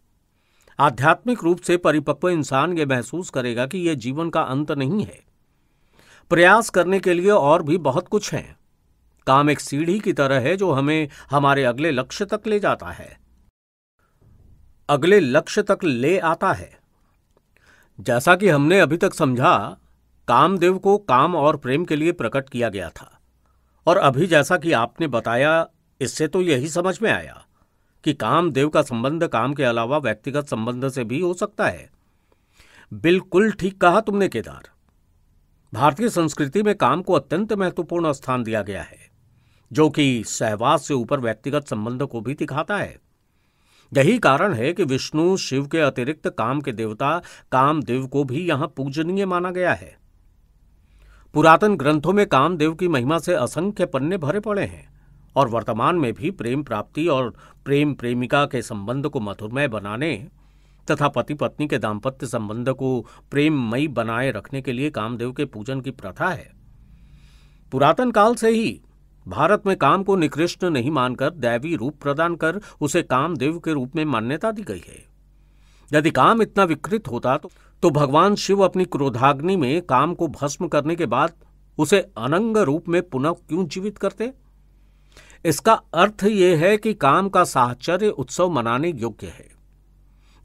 आध्यात्मिक रूप से परिपक्व इंसान यह महसूस करेगा कि यह जीवन का अंत नहीं है प्रयास करने के लिए और भी बहुत कुछ है काम एक सीढ़ी की तरह है जो हमें हमारे अगले लक्ष्य तक ले जाता है अगले लक्ष्य तक ले आता है जैसा कि हमने अभी तक समझा कामदेव को काम और प्रेम के लिए प्रकट किया गया था और अभी जैसा कि आपने बताया इससे तो यही समझ में आया कि कामदेव का संबंध काम के अलावा व्यक्तिगत संबंध से भी हो सकता है बिल्कुल ठीक कहा तुमने केदार भारतीय संस्कृति में काम को अत्यंत महत्वपूर्ण स्थान दिया गया है जो कि सहवास से ऊपर व्यक्तिगत संबंध को भी दिखाता है यही कारण है कि विष्णु शिव के अतिरिक्त काम के देवता कामदेव को भी यहां पूजनीय माना गया है पुरातन ग्रंथों में कामदेव की महिमा से असंख्य पन्ने भरे पड़े हैं और वर्तमान में भी प्रेम प्राप्ति और प्रेम प्रेमिका के संबंध को मधुरमय बनाने तथा पति पत्नी के दाम्पत्य संबंध को प्रेममयी बनाए रखने के लिए कामदेव के पूजन की प्रथा है पुरातन काल से ही भारत में काम को निकृष्ट नहीं मानकर दैवी रूप प्रदान कर उसे कामदेव के रूप में मान्यता दी गई है यदि काम इतना विकृत होता तो, तो भगवान शिव अपनी क्रोधाग्नि में काम को भस्म करने के बाद उसे अनंग रूप में पुनः क्यों जीवित करते इसका अर्थ यह है कि काम का साहचर्य उत्सव मनाने योग्य है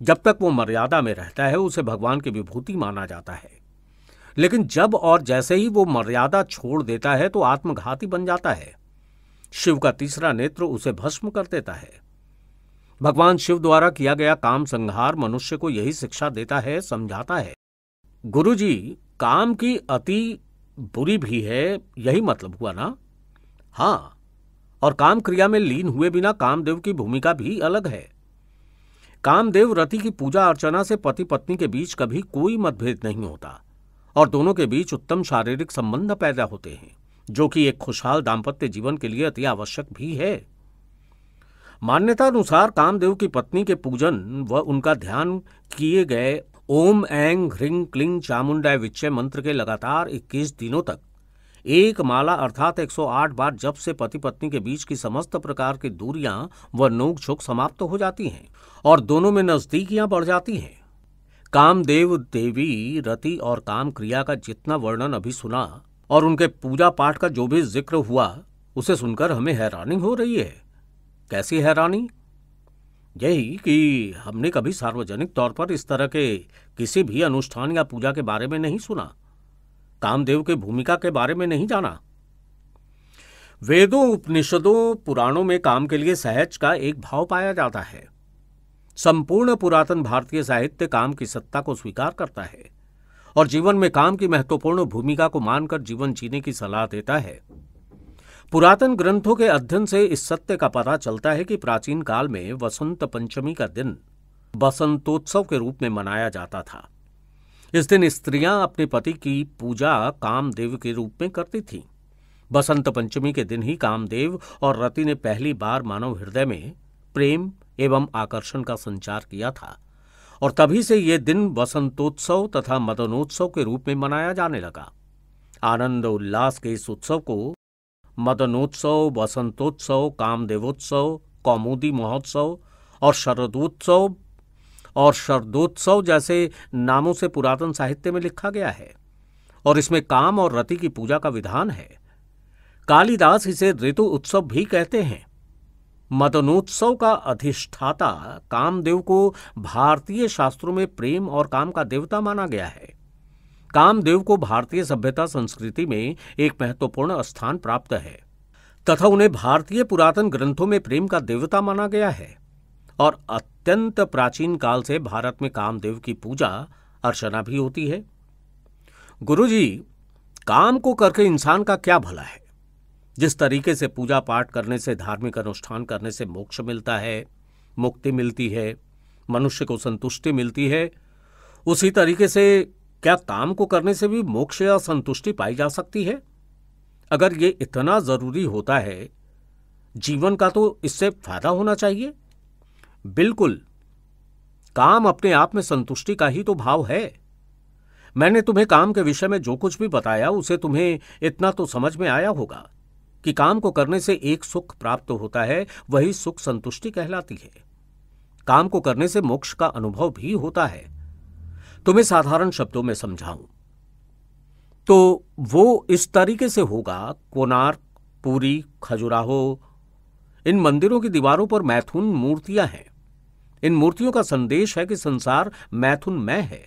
जब तक वो मर्यादा में रहता है उसे भगवान की विभूति माना जाता है लेकिन जब और जैसे ही वो मर्यादा छोड़ देता है तो आत्मघाती बन जाता है शिव का तीसरा नेत्र उसे भस्म कर देता है भगवान शिव द्वारा किया गया काम संहार मनुष्य को यही शिक्षा देता है समझाता है गुरु जी काम की अति बुरी भी है यही मतलब हुआ ना हाँ और काम क्रिया में लीन हुए बिना कामदेव की भूमिका भी अलग है कामदेव रति की पूजा अर्चना से पति पत्नी के बीच कभी कोई मतभेद नहीं होता और दोनों के बीच उत्तम शारीरिक संबंध पैदा होते हैं जो कि एक खुशहाल दाम्पत्य जीवन के लिए अति आवश्यक भी है मान्यता अनुसार कामदेव की पत्नी के पूजन व उनका ध्यान किए गए ओम ऐंग ह्रिंग क्लिंग चामुंडा विचय मंत्र के लगातार 21 दिनों तक एक माला अर्थात 108 बार जब से पति पत्नी के बीच की समस्त प्रकार की दूरियां व नोक झोंक समाप्त तो हो जाती हैं और दोनों में नजदीकियां बढ़ जाती हैं कामदेव देवी रति और काम क्रिया का जितना वर्णन अभी सुना और उनके पूजा पाठ का जो भी जिक्र हुआ उसे सुनकर हमें हैरानी हो रही है कैसी हैरानी यही कि हमने कभी सार्वजनिक तौर पर इस तरह के किसी भी अनुष्ठान या पूजा के बारे में नहीं सुना कामदेव की भूमिका के बारे में नहीं जाना वेदों उपनिषदों पुराणों में काम के लिए सहज का एक भाव पाया जाता है संपूर्ण पुरातन भारतीय साहित्य काम की सत्ता को स्वीकार करता है और जीवन में काम की महत्वपूर्ण भूमिका को मानकर जीवन जीने की सलाह देता है पुरातन ग्रंथों के अध्ययन से इस सत्य का पता चलता है कि प्राचीन काल में वसंत पंचमी का दिन बसंतोत्सव के रूप में मनाया जाता था इस दिन स्त्रियां अपने पति की पूजा कामदेव के रूप में करती थीं बसंत पंचमी के दिन ही कामदेव और रति ने पहली बार मानव हृदय में प्रेम एवं आकर्षण का संचार किया था और तभी से ये दिन वसंतोत्सव तथा मदनोत्सव के रूप में मनाया जाने लगा आनंद उल्लास के इस उत्सव को मदनोत्सव वसंतोत्सव कामदेवोत्सव कौमुदी महोत्सव और शरदोत्सव और शरदोत्सव जैसे नामों से पुरातन साहित्य में लिखा गया है और इसमें काम और रति की पूजा का विधान है कालिदास इसे ऋतु उत्सव भी कहते हैं मदनोत्सव का अधिष्ठाता कामदेव को भारतीय शास्त्रों में प्रेम और काम का देवता माना गया है कामदेव को भारतीय सभ्यता संस्कृति में एक महत्वपूर्ण स्थान प्राप्त है तथा उन्हें भारतीय पुरातन ग्रंथों में प्रेम का देवता माना गया है और अत्यंत प्राचीन काल से भारत में कामदेव की पूजा अर्चना भी होती है गुरुजी काम को करके इंसान का क्या भला है जिस तरीके से पूजा पाठ करने से धार्मिक अनुष्ठान करने से मोक्ष मिलता है मुक्ति मिलती है मनुष्य को संतुष्टि मिलती है उसी तरीके से क्या ताम को करने से भी मोक्ष या संतुष्टि पाई जा सकती है अगर ये इतना ज़रूरी होता है जीवन का तो इससे फायदा होना चाहिए बिल्कुल काम अपने आप में संतुष्टि का ही तो भाव है मैंने तुम्हें काम के विषय में जो कुछ भी बताया उसे तुम्हें इतना तो समझ में आया होगा कि काम को करने से एक सुख प्राप्त होता है वही सुख संतुष्टि कहलाती है काम को करने से मोक्ष का अनुभव भी होता है तुम्हें साधारण शब्दों में समझाऊं तो वो इस तरीके से होगा कोनार्क पूरी खजुराहो इन मंदिरों की दीवारों पर मैथुन मूर्तियां हैं इन मूर्तियों का संदेश है कि संसार मैथुन मैं है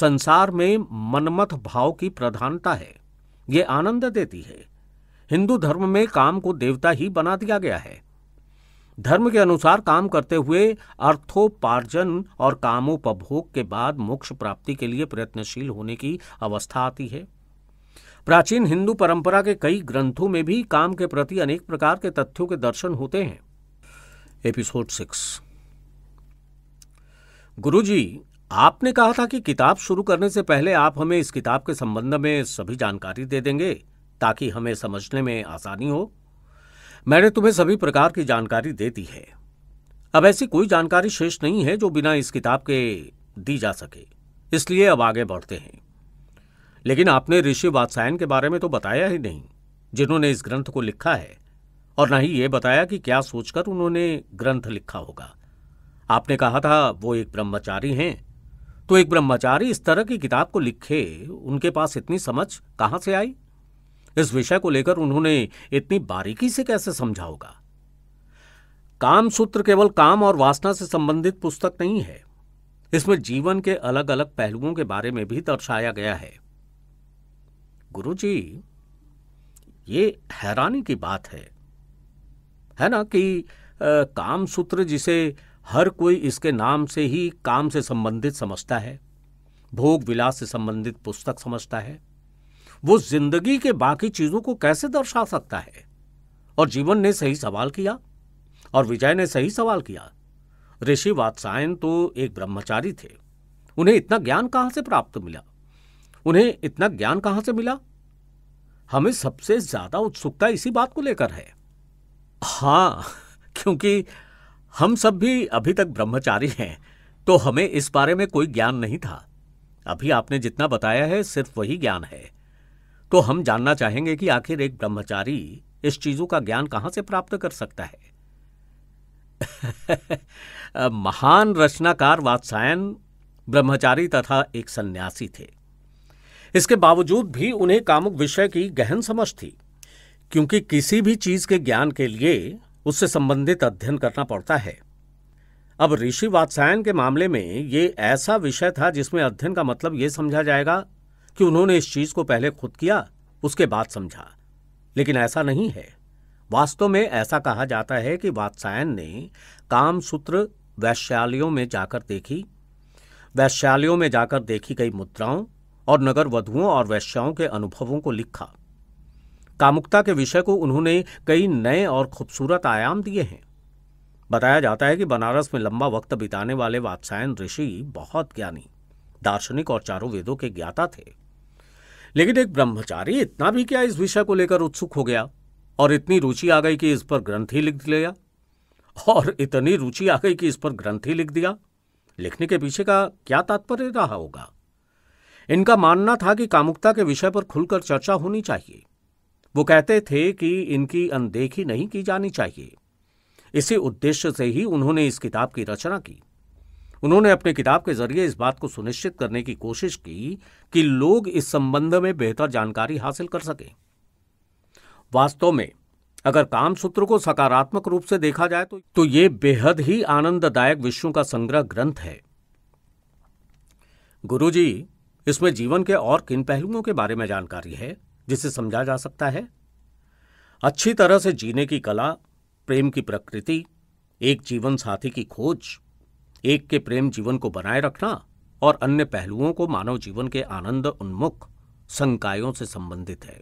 संसार में मनमथ भाव की प्रधानता है यह आनंद देती है हिंदू धर्म में काम को देवता ही बना दिया गया है धर्म के अनुसार काम करते हुए अर्थोपार्जन और कामोपभोग के बाद मोक्ष प्राप्ति के लिए प्रयत्नशील होने की अवस्था आती है प्राचीन हिंदू परंपरा के कई ग्रंथों में भी काम के प्रति अनेक प्रकार के तथ्यों के दर्शन होते हैं एपिसोड सिक्स गुरुजी आपने कहा था कि किताब शुरू करने से पहले आप हमें इस किताब के संबंध में सभी जानकारी दे देंगे ताकि हमें समझने में आसानी हो मैंने तुम्हें सभी प्रकार की जानकारी दे दी है अब ऐसी कोई जानकारी शेष नहीं है जो बिना इस किताब के दी जा सके इसलिए अब आगे बढ़ते हैं लेकिन आपने ऋषि वात्सायन के बारे में तो बताया ही नहीं जिन्होंने इस ग्रंथ को लिखा है और ना ही ये बताया कि क्या सोचकर उन्होंने ग्रंथ लिखा होगा आपने कहा था वो एक ब्रह्मचारी हैं तो एक ब्रह्मचारी इस तरह की किताब को लिखे उनके पास इतनी समझ कहां से आई इस विषय को लेकर उन्होंने इतनी बारीकी से कैसे समझा होगा काम सूत्र केवल काम और वासना से संबंधित पुस्तक नहीं है इसमें जीवन के अलग अलग पहलुओं के बारे में भी दर्शाया गया है गुरु जी ये हैरानी की बात है है ना कि आ, काम सूत्र जिसे हर कोई इसके नाम से ही काम से संबंधित समझता है भोग विलास से संबंधित पुस्तक समझता है वो जिंदगी के बाकी चीजों को कैसे दर्शा सकता है और जीवन ने सही सवाल किया और विजय ने सही सवाल किया ऋषि वात्सायन तो एक ब्रह्मचारी थे उन्हें इतना ज्ञान कहां से प्राप्त मिला उन्हें इतना ज्ञान कहां से मिला हमें सबसे ज्यादा उत्सुकता इसी बात को लेकर है हाँ क्योंकि हम सब भी अभी तक ब्रह्मचारी हैं तो हमें इस बारे में कोई ज्ञान नहीं था अभी आपने जितना बताया है सिर्फ वही ज्ञान है तो हम जानना चाहेंगे कि आखिर एक ब्रह्मचारी इस चीजों का ज्ञान कहां से प्राप्त कर सकता है महान रचनाकार वात्सायन ब्रह्मचारी तथा एक सन्यासी थे इसके बावजूद भी उन्हें कामुक विषय की गहन समझ थी क्योंकि किसी भी चीज के ज्ञान के लिए उससे संबंधित अध्ययन करना पड़ता है अब ऋषि वात्सायन के मामले में ये ऐसा विषय था जिसमें अध्ययन का मतलब यह समझा जाएगा कि उन्होंने इस चीज को पहले खुद किया उसके बाद समझा लेकिन ऐसा नहीं है वास्तव में ऐसा कहा जाता है कि वात्सायन ने कामसूत्र वैश्यालयों में जाकर देखी वैश्यालयों में जाकर देखी गई मुद्राओं और नगर वधुओं और वैश्याओं के अनुभवों को लिखा कामुकता के विषय को उन्होंने कई नए और खूबसूरत आयाम दिए हैं बताया जाता है कि बनारस में लंबा वक्त बिताने वाले वात्सायन ऋषि बहुत ज्ञानी दार्शनिक और चारों वेदों के ज्ञाता थे लेकिन एक ब्रह्मचारी इतना भी क्या इस विषय को लेकर उत्सुक हो गया और इतनी रुचि आ गई कि इस पर ग्रंथ ही लिख लिया और इतनी रुचि आ गई कि इस पर ग्रंथ ही लिख दिया लिखने के पीछे का क्या तात्पर्य रहा होगा इनका मानना था कि कामुकता के विषय पर खुलकर चर्चा होनी चाहिए वो कहते थे कि इनकी अनदेखी नहीं की जानी चाहिए इसी उद्देश्य से ही उन्होंने इस किताब की रचना की उन्होंने अपनी किताब के जरिए इस बात को सुनिश्चित करने की कोशिश की कि लोग इस संबंध में बेहतर जानकारी हासिल कर सकें वास्तव में अगर काम सूत्र को सकारात्मक रूप से देखा जाए तो, तो ये बेहद ही आनंददायक विषयों का संग्रह ग्रंथ है गुरुजी, इसमें जीवन के और किन पहलुओं के बारे में जानकारी है जिसे समझा जा सकता है अच्छी तरह से जीने की कला प्रेम की प्रकृति एक जीवन साथी की खोज एक के प्रेम जीवन को बनाए रखना और अन्य पहलुओं को मानव जीवन के आनंद उन्मुख संकायों से संबंधित है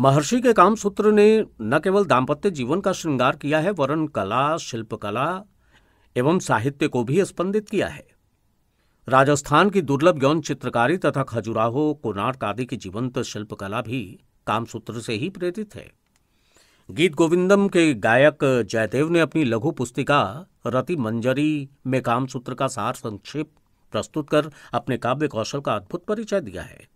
महर्षि के कामसूत्र ने न केवल दाम्पत्य जीवन का श्रृंगार किया है वरन कला शिल्पकला एवं साहित्य को भी स्पंदित किया है राजस्थान की दुर्लभ यौन चित्रकारी तथा खजुराहो कोनार्क आदि की जीवंत शिल्पकला भी कामसूत्र से ही प्रेरित है गीत गोविंदम के गायक जयदेव ने अपनी लघु पुस्तिका रति मंजरी में कामसूत्र का सार संक्षेप प्रस्तुत कर अपने काव्य कौशल का अद्भुत परिचय दिया है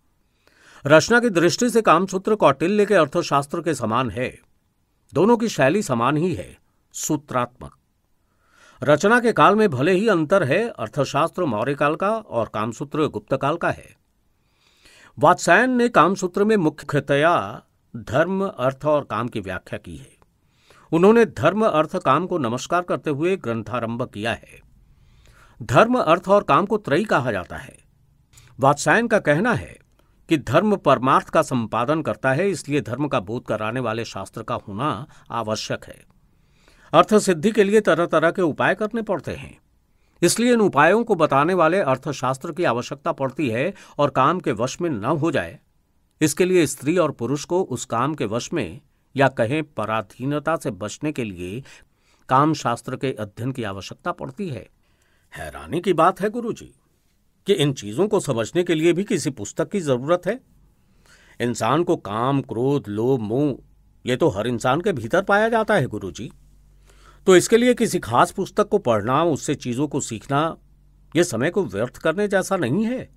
रचना की दृष्टि से कामसूत्र कौटिल्य के अर्थशास्त्र के समान है दोनों की शैली समान ही है सूत्रात्मक रचना के काल में भले ही अंतर है अर्थशास्त्र मौर्य काल का और कामसूत्र गुप्त काल का है वात्सायन ने कामसूत्र में मुख्यतया धर्म अर्थ और काम की व्याख्या की है उन्होंने धर्म अर्थ काम को नमस्कार करते हुए ग्रंथारंभ किया है धर्म अर्थ और काम को त्रयी कहा जाता है वात्सायन का कहना है कि धर्म परमार्थ का संपादन करता है इसलिए धर्म का बोध कराने वाले शास्त्र का होना आवश्यक है अर्थ सिद्धि के लिए तरह तरह के उपाय करने पड़ते हैं इसलिए इन उपायों को बताने वाले अर्थशास्त्र की आवश्यकता पड़ती है और काम के वश में न हो जाए इसके लिए स्त्री और पुरुष को उस काम के वश में या कहें पराधीनता से बचने के लिए काम शास्त्र के अध्ययन की आवश्यकता पड़ती है हैरानी की बात है गुरुजी कि इन चीजों को समझने के लिए भी किसी पुस्तक की जरूरत है इंसान को काम क्रोध लोभ मोह ये तो हर इंसान के भीतर पाया जाता है गुरु जी तो इसके लिए किसी खास पुस्तक को पढ़ना उससे चीजों को सीखना यह समय को व्यर्थ करने जैसा नहीं है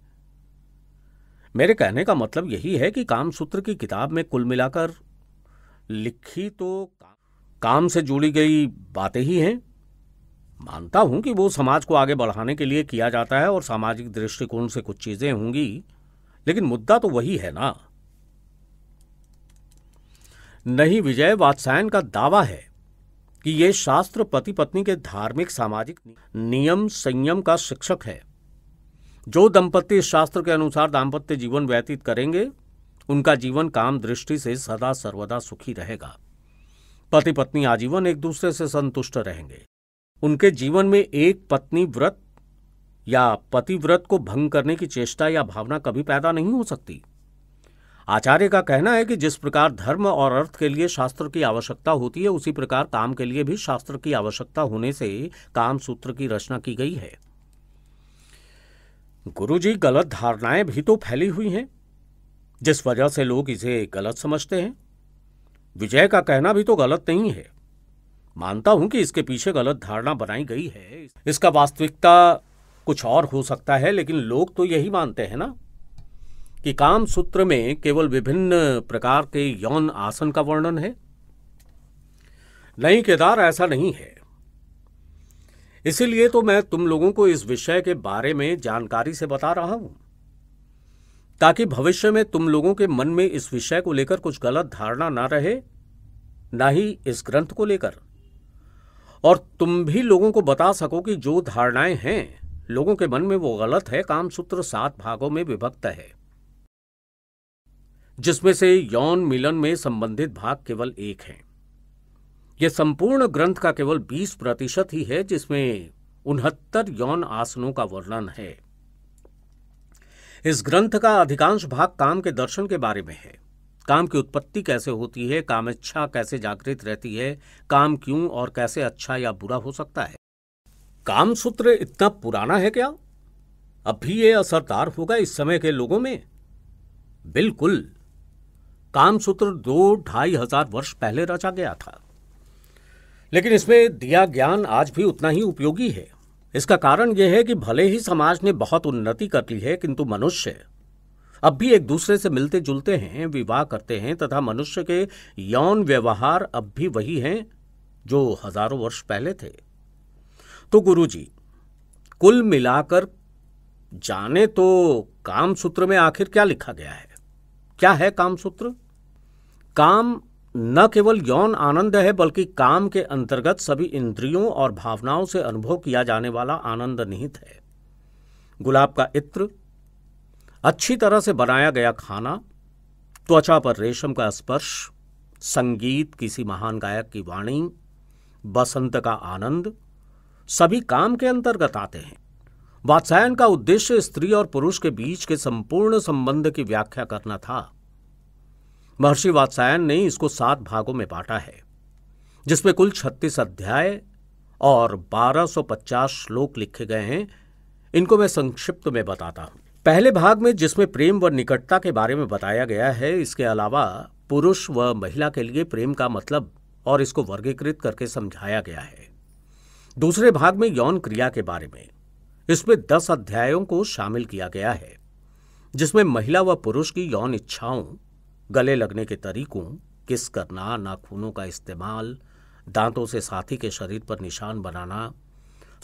मेरे कहने का मतलब यही है कि कामसूत्र की किताब में कुल मिलाकर लिखी तो काम से जुड़ी गई बातें ही हैं मानता हूं कि वो समाज को आगे बढ़ाने के लिए किया जाता है और सामाजिक दृष्टिकोण से कुछ चीजें होंगी लेकिन मुद्दा तो वही है ना नहीं विजय वात्सायन का दावा है कि ये शास्त्र पति पत्नी के धार्मिक सामाजिक नियम संयम का शिक्षक है जो दंपति शास्त्र के अनुसार दाम्पत्य जीवन व्यतीत करेंगे उनका जीवन काम दृष्टि से सदा सर्वदा सुखी रहेगा पति पत्नी आजीवन एक दूसरे से संतुष्ट रहेंगे उनके जीवन में एक पत्नी व्रत या पतिव्रत को भंग करने की चेष्टा या भावना कभी पैदा नहीं हो सकती आचार्य का कहना है कि जिस प्रकार धर्म और अर्थ के लिए शास्त्र की आवश्यकता होती है उसी प्रकार काम के लिए भी शास्त्र की आवश्यकता होने से काम सूत्र की रचना की गई है गुरुजी गलत धारणाएं भी तो फैली हुई हैं जिस वजह से लोग इसे गलत समझते हैं विजय का कहना भी तो गलत नहीं है मानता हूं कि इसके पीछे गलत धारणा बनाई गई है इसका वास्तविकता कुछ और हो सकता है लेकिन लोग तो यही मानते हैं ना कि काम सूत्र में केवल विभिन्न प्रकार के यौन आसन का वर्णन है नहीं केदार ऐसा नहीं है इसीलिए तो मैं तुम लोगों को इस विषय के बारे में जानकारी से बता रहा हूं ताकि भविष्य में तुम लोगों के मन में इस विषय को लेकर कुछ गलत धारणा ना रहे ना ही इस ग्रंथ को लेकर और तुम भी लोगों को बता सको कि जो धारणाएं हैं लोगों के मन में वो गलत है कामसूत्र सात भागों में विभक्त है जिसमें से यौन मिलन में संबंधित भाग केवल एक है यह संपूर्ण ग्रंथ का केवल 20 प्रतिशत ही है जिसमें उनहत्तर यौन आसनों का वर्णन है इस ग्रंथ का अधिकांश भाग काम के दर्शन के बारे में है काम की उत्पत्ति कैसे होती है काम इच्छा कैसे जागृत रहती है काम क्यों और कैसे अच्छा या बुरा हो सकता है काम सूत्र इतना पुराना है क्या अब भी ये असरदार होगा इस समय के लोगों में बिल्कुल कामसूत्र दो ढाई हजार वर्ष पहले रचा गया था लेकिन इसमें दिया ज्ञान आज भी उतना ही उपयोगी है इसका कारण यह है कि भले ही समाज ने बहुत उन्नति कर ली है किंतु मनुष्य अब भी एक दूसरे से मिलते जुलते हैं विवाह करते हैं तथा मनुष्य के यौन व्यवहार अब भी वही हैं जो हजारों वर्ष पहले थे तो गुरुजी कुल मिलाकर जाने तो कामसूत्र में आखिर क्या लिखा गया है क्या है कामसूत्र काम न केवल यौन आनंद है बल्कि काम के अंतर्गत सभी इंद्रियों और भावनाओं से अनुभव किया जाने वाला आनंद निहित है गुलाब का इत्र अच्छी तरह से बनाया गया खाना त्वचा पर रेशम का स्पर्श संगीत किसी महान गायक की वाणी बसंत का आनंद सभी काम के अंतर्गत आते हैं वात्सायन का उद्देश्य स्त्री और पुरुष के बीच के संपूर्ण संबंध की व्याख्या करना था महर्षि वात्सायन ने इसको सात भागों में बांटा है जिसमें कुल छत्तीस अध्याय और 1250 श्लोक लिखे गए हैं इनको मैं संक्षिप्त में बताता हूं पहले भाग में जिसमें प्रेम व निकटता के बारे में बताया गया है इसके अलावा पुरुष व महिला के लिए प्रेम का मतलब और इसको वर्गीकृत करके समझाया गया है दूसरे भाग में यौन क्रिया के बारे में इसमें दस अध्यायों को शामिल किया गया है जिसमें महिला व पुरुष की यौन इच्छाओं गले लगने के तरीकों किस करना नाखूनों का इस्तेमाल दांतों से साथी के शरीर पर निशान बनाना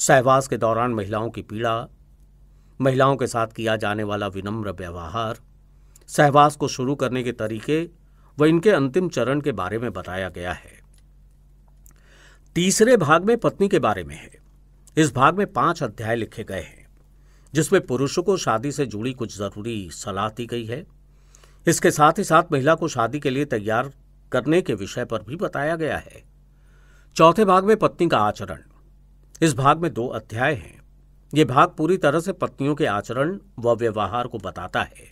सहवास के दौरान महिलाओं की पीड़ा महिलाओं के साथ किया जाने वाला विनम्र व्यवहार सहवास को शुरू करने के तरीके व इनके अंतिम चरण के बारे में बताया गया है तीसरे भाग में पत्नी के बारे में है इस भाग में पांच अध्याय लिखे गए हैं जिसमें पुरुषों को शादी से जुड़ी कुछ जरूरी सलाह दी गई है इसके साथ ही साथ महिला को शादी के लिए तैयार करने के विषय पर भी बताया गया है चौथे भाग में पत्नी का आचरण इस भाग में दो अध्याय हैं ये भाग पूरी तरह से पत्नियों के आचरण व व्यवहार को बताता है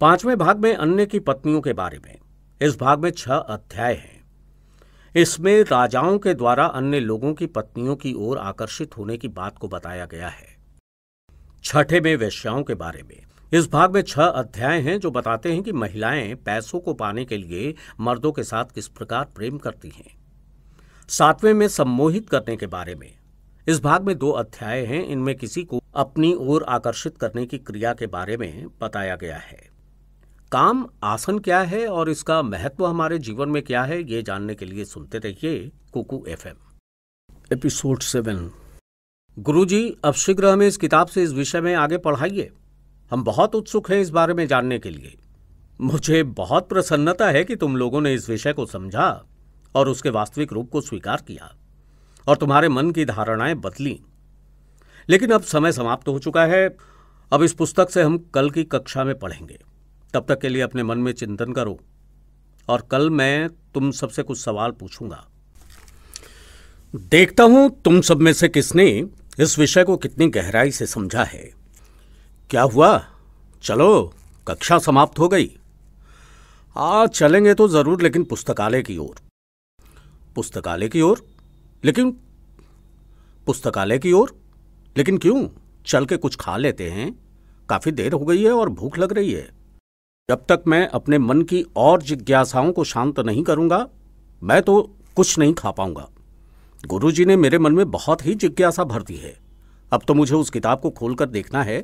पांचवें भाग में अन्य की पत्नियों के बारे में इस भाग में छह अध्याय हैं इसमें राजाओं के द्वारा अन्य लोगों की पत्नियों की ओर आकर्षित होने की बात को बताया गया है छठे में वेश्याओं के बारे में इस भाग में छह अध्याय हैं जो बताते हैं कि महिलाएं पैसों को पाने के लिए मर्दों के साथ किस प्रकार प्रेम करती हैं सातवें में सम्मोहित करने के बारे में इस भाग में दो अध्याय हैं इनमें किसी को अपनी ओर आकर्षित करने की क्रिया के बारे में बताया गया है काम आसन क्या है और इसका महत्व हमारे जीवन में क्या है ये जानने के लिए सुनते रहिए कुकू एम एपिसोड सेवन गुरुजी अब शीघ्र हमें इस किताब से इस विषय में आगे पढ़ाइए हम बहुत उत्सुक हैं इस बारे में जानने के लिए मुझे बहुत प्रसन्नता है कि तुम लोगों ने इस विषय को समझा और उसके वास्तविक रूप को स्वीकार किया और तुम्हारे मन की धारणाएं बदली लेकिन अब समय समाप्त हो चुका है अब इस पुस्तक से हम कल की कक्षा में पढ़ेंगे तब तक के लिए अपने मन में चिंतन करो और कल मैं तुम सबसे कुछ सवाल पूछूंगा देखता हूं तुम सब में से किसने इस विषय को कितनी गहराई से समझा है क्या हुआ चलो कक्षा समाप्त हो गई आज चलेंगे तो ज़रूर लेकिन पुस्तकालय की ओर पुस्तकालय की ओर लेकिन पुस्तकालय की ओर लेकिन क्यों चल के कुछ खा लेते हैं काफ़ी देर हो गई है और भूख लग रही है जब तक मैं अपने मन की और जिज्ञासाओं को शांत नहीं करूंगा मैं तो कुछ नहीं खा पाऊंगा गुरुजी ने मेरे मन में बहुत ही जिज्ञासा भर दी है अब तो मुझे उस किताब को खोलकर देखना है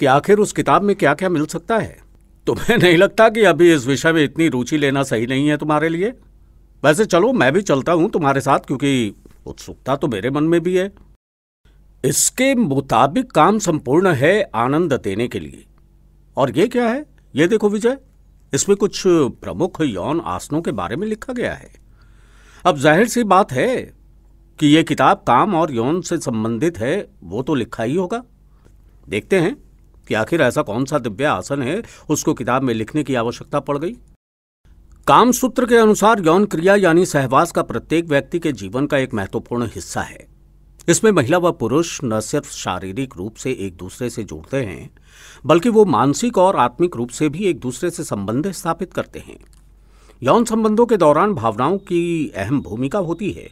कि आखिर उस किताब में क्या क्या मिल सकता है तुम्हें नहीं लगता कि अभी इस विषय में इतनी रुचि लेना सही नहीं है तुम्हारे लिए वैसे चलो मैं भी चलता हूं तुम्हारे साथ क्योंकि उत्सुकता तो मेरे मन में भी है इसके मुताबिक काम संपूर्ण है आनंद देने के लिए और ये क्या है ये देखो विजय इसमें कुछ प्रमुख यौन आसनों के बारे में लिखा गया है अब जाहिर सी बात है कि यह किताब काम और यौन से संबंधित है वो तो लिखा ही होगा देखते हैं कि आखिर ऐसा कौन सा दिव्य आसन है उसको किताब में लिखने की आवश्यकता पड़ गई काम सूत्र के अनुसार यौन क्रिया यानी सहवास का प्रत्येक व्यक्ति के जीवन का एक महत्वपूर्ण हिस्सा है इसमें महिला व पुरुष न सिर्फ शारीरिक रूप से एक दूसरे से जुड़ते हैं बल्कि वो मानसिक और आत्मिक रूप से भी एक दूसरे से संबंध स्थापित करते हैं यौन संबंधों के दौरान भावनाओं की अहम भूमिका होती है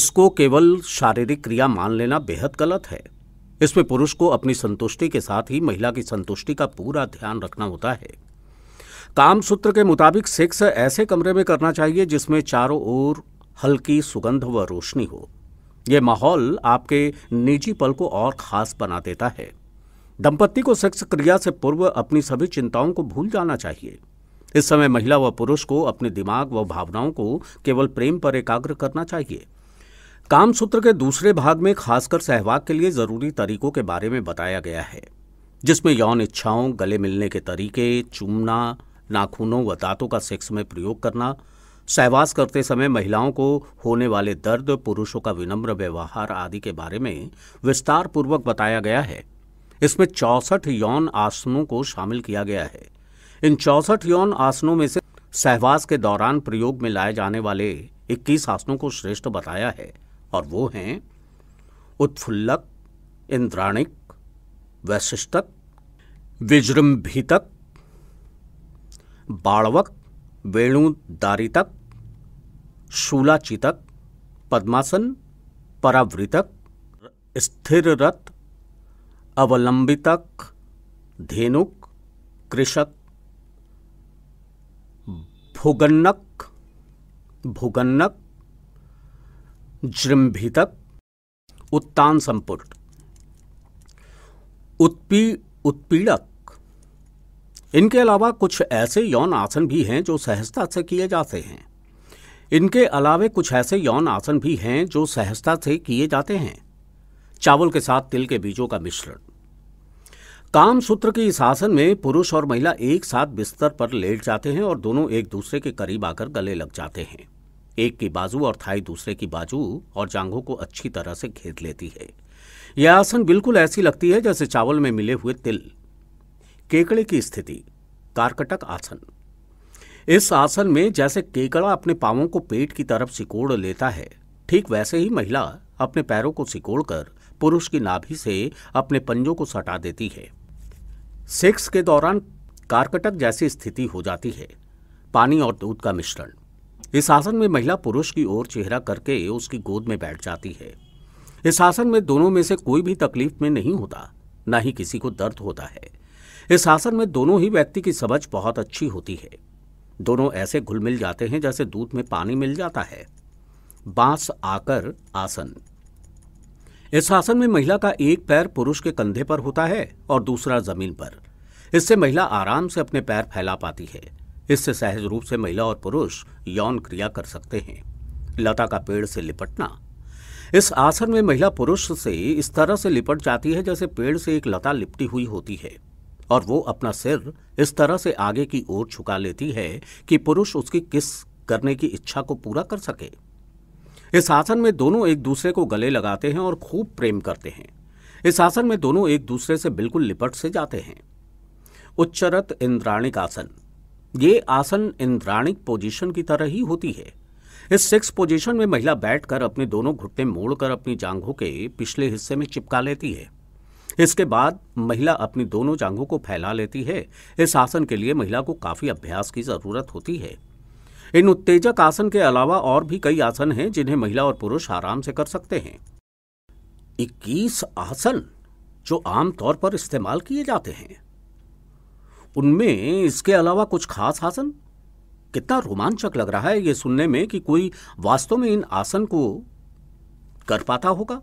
इसको केवल शारीरिक क्रिया मान लेना बेहद गलत है इसमें पुरुष को अपनी संतुष्टि के साथ ही महिला की संतुष्टि का पूरा ध्यान रखना होता है काम सूत्र के मुताबिक सेक्स ऐसे कमरे में करना चाहिए जिसमें चारों ओर हल्की सुगंध व रोशनी हो यह माहौल आपके निजी पल को और खास बना देता है दंपत्ति को सेक्स क्रिया से पूर्व अपनी सभी चिंताओं को भूल जाना चाहिए इस समय महिला व पुरुष को अपने दिमाग व भावनाओं को केवल प्रेम पर एकाग्र करना चाहिए कामसूत्र के दूसरे भाग में खासकर सहवाग के लिए जरूरी तरीकों के बारे में बताया गया है जिसमें यौन इच्छाओं गले मिलने के तरीके चूमना नाखूनों व दांतों का सेक्स में प्रयोग करना सहवास करते समय महिलाओं को होने वाले दर्द पुरुषों का विनम्र व्यवहार आदि के बारे में विस्तार पूर्वक बताया गया है इसमें चौसठ यौन आसनों को शामिल किया गया है इन चौसठ यौन आसनों में से सहवास के दौरान प्रयोग में लाए जाने वाले 21 आसनों को श्रेष्ठ बताया है और वो हैं उत्फुल्लक इंद्राणिक वैशिष्टक विजृंभितक बाणवक वेणुदारितक शूलाचितक पद्मासन परावृतक स्थिररत अवलंबितक धेनुक कृषक भुगन्नक भुगन्नक जृंभितक उत्तान संपुट उत्पी उत्पीड़क इनके अलावा कुछ ऐसे यौन आसन भी हैं जो सहजता से किए जाते हैं इनके अलावे कुछ ऐसे यौन आसन भी हैं जो सहजता से किए जाते हैं चावल के साथ तिल के बीजों का मिश्रण काम सूत्र के इस आसन में पुरुष और महिला एक साथ बिस्तर पर लेट जाते हैं और दोनों एक दूसरे के करीब आकर गले लग जाते हैं एक की बाजू और थाई दूसरे की बाजू और जांघों को अच्छी तरह से घेर लेती है यह आसन बिल्कुल ऐसी लगती है जैसे चावल में मिले हुए तिल केकड़े की स्थिति कारकटक आसन इस आसन में जैसे केकड़ा अपने पावों को पेट की तरफ सिकोड़ लेता है ठीक वैसे ही महिला अपने पैरों को सिकोड़कर पुरुष की नाभि से अपने पंजों को सटा देती है सेक्स के दौरान कारकटक जैसी स्थिति हो जाती है पानी और दूध का मिश्रण इस आसन में महिला पुरुष की ओर चेहरा करके उसकी गोद में बैठ जाती है इस आसन में दोनों में से कोई भी तकलीफ में नहीं होता न ही किसी को दर्द होता है इस आसन में दोनों ही व्यक्ति की समझ बहुत अच्छी होती है दोनों ऐसे घुल मिल जाते हैं जैसे दूध में पानी मिल जाता है बांस आकर आसन इस आसन में महिला का एक पैर पुरुष के कंधे पर होता है और दूसरा जमीन पर इससे महिला आराम से अपने पैर फैला पाती है इससे सहज रूप से महिला और पुरुष यौन क्रिया कर सकते हैं लता का पेड़ से लिपटना इस आसन में महिला पुरुष से इस तरह से लिपट जाती है जैसे पेड़ से एक लता लिपटी हुई होती है और वो अपना सिर इस तरह से आगे की ओर छुका लेती है कि पुरुष उसकी किस करने की इच्छा को पूरा कर सके इस आसन में दोनों एक दूसरे को गले लगाते हैं और खूब प्रेम करते हैं इस आसन में दोनों एक दूसरे से बिल्कुल लिपट से जाते हैं उच्चरत इंद्राणिक आसन ये आसन इंद्राणिक पोजीशन की तरह ही होती है इस सेक्स पोजीशन में महिला बैठकर अपने दोनों घुटने मोड़कर अपनी जांघों के पिछले हिस्से में चिपका लेती है इसके बाद महिला अपनी दोनों जांघों को फैला लेती है इस आसन के लिए महिला को काफ़ी अभ्यास की ज़रूरत होती है इन उत्तेजक आसन के अलावा और भी कई आसन हैं जिन्हें महिला और पुरुष आराम से कर सकते हैं 21 आसन जो आमतौर पर इस्तेमाल किए जाते हैं उनमें इसके अलावा कुछ खास आसन कितना रोमांचक लग रहा है ये सुनने में कि कोई वास्तव में इन आसन को कर पाता होगा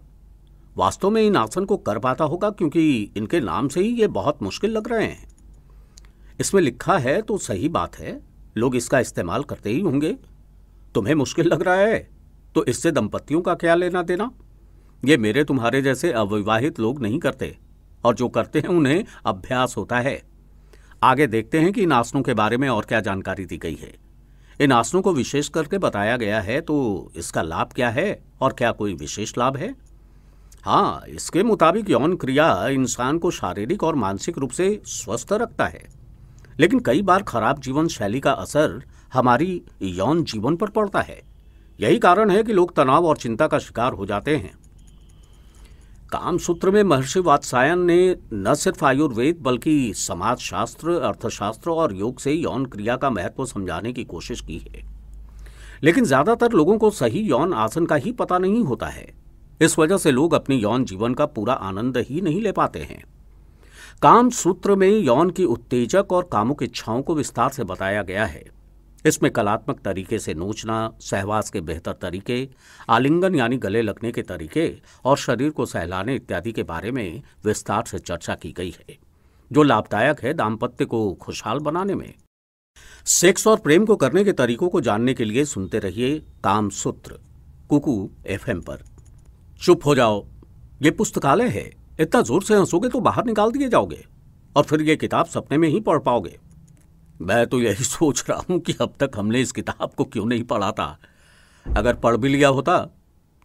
वास्तव में इन आसन को कर पाता होगा क्योंकि इनके नाम से ही ये बहुत मुश्किल लग रहे हैं इसमें लिखा है तो सही बात है लोग इसका इस्तेमाल करते ही होंगे तुम्हें मुश्किल लग रहा है तो इससे दंपतियों का क्या लेना देना ये मेरे तुम्हारे जैसे अविवाहित लोग नहीं करते और जो करते हैं उन्हें अभ्यास होता है आगे देखते हैं कि इन आसनों के बारे में और क्या जानकारी दी गई है इन आसनों को विशेष करके बताया गया है तो इसका लाभ क्या है और क्या कोई विशेष लाभ है हाँ इसके मुताबिक यौन क्रिया इंसान को शारीरिक और मानसिक रूप से स्वस्थ रखता है लेकिन कई बार खराब जीवन शैली का असर हमारी यौन जीवन पर पड़ता है यही कारण है कि लोग तनाव और चिंता का शिकार हो जाते हैं कामसूत्र में महर्षि वात्सायन ने न सिर्फ आयुर्वेद बल्कि समाजशास्त्र अर्थशास्त्र और योग से यौन क्रिया का महत्व समझाने की कोशिश की है लेकिन ज़्यादातर लोगों को सही यौन आसन का ही पता नहीं होता है इस वजह से लोग अपने यौन जीवन का पूरा आनंद ही नहीं ले पाते हैं काम सूत्र में यौन की उत्तेजक और कामुक इच्छाओं को विस्तार से बताया गया है इसमें कलात्मक तरीके से नोचना सहवास के बेहतर तरीके आलिंगन यानी गले लगने के तरीके और शरीर को सहलाने इत्यादि के बारे में विस्तार से चर्चा की गई है जो लाभदायक है दाम्पत्य को खुशहाल बनाने में सेक्स और प्रेम को करने के तरीकों को जानने के लिए सुनते रहिए काम सूत्र कुकू एफ पर चुप हो जाओ ये पुस्तकालय है इतना जोर से हंसोगे तो बाहर निकाल दिए जाओगे और फिर ये किताब सपने में ही पढ़ पाओगे मैं तो यही सोच रहा हूं कि अब तक हमने इस किताब को क्यों नहीं पढ़ा था अगर पढ़ भी लिया होता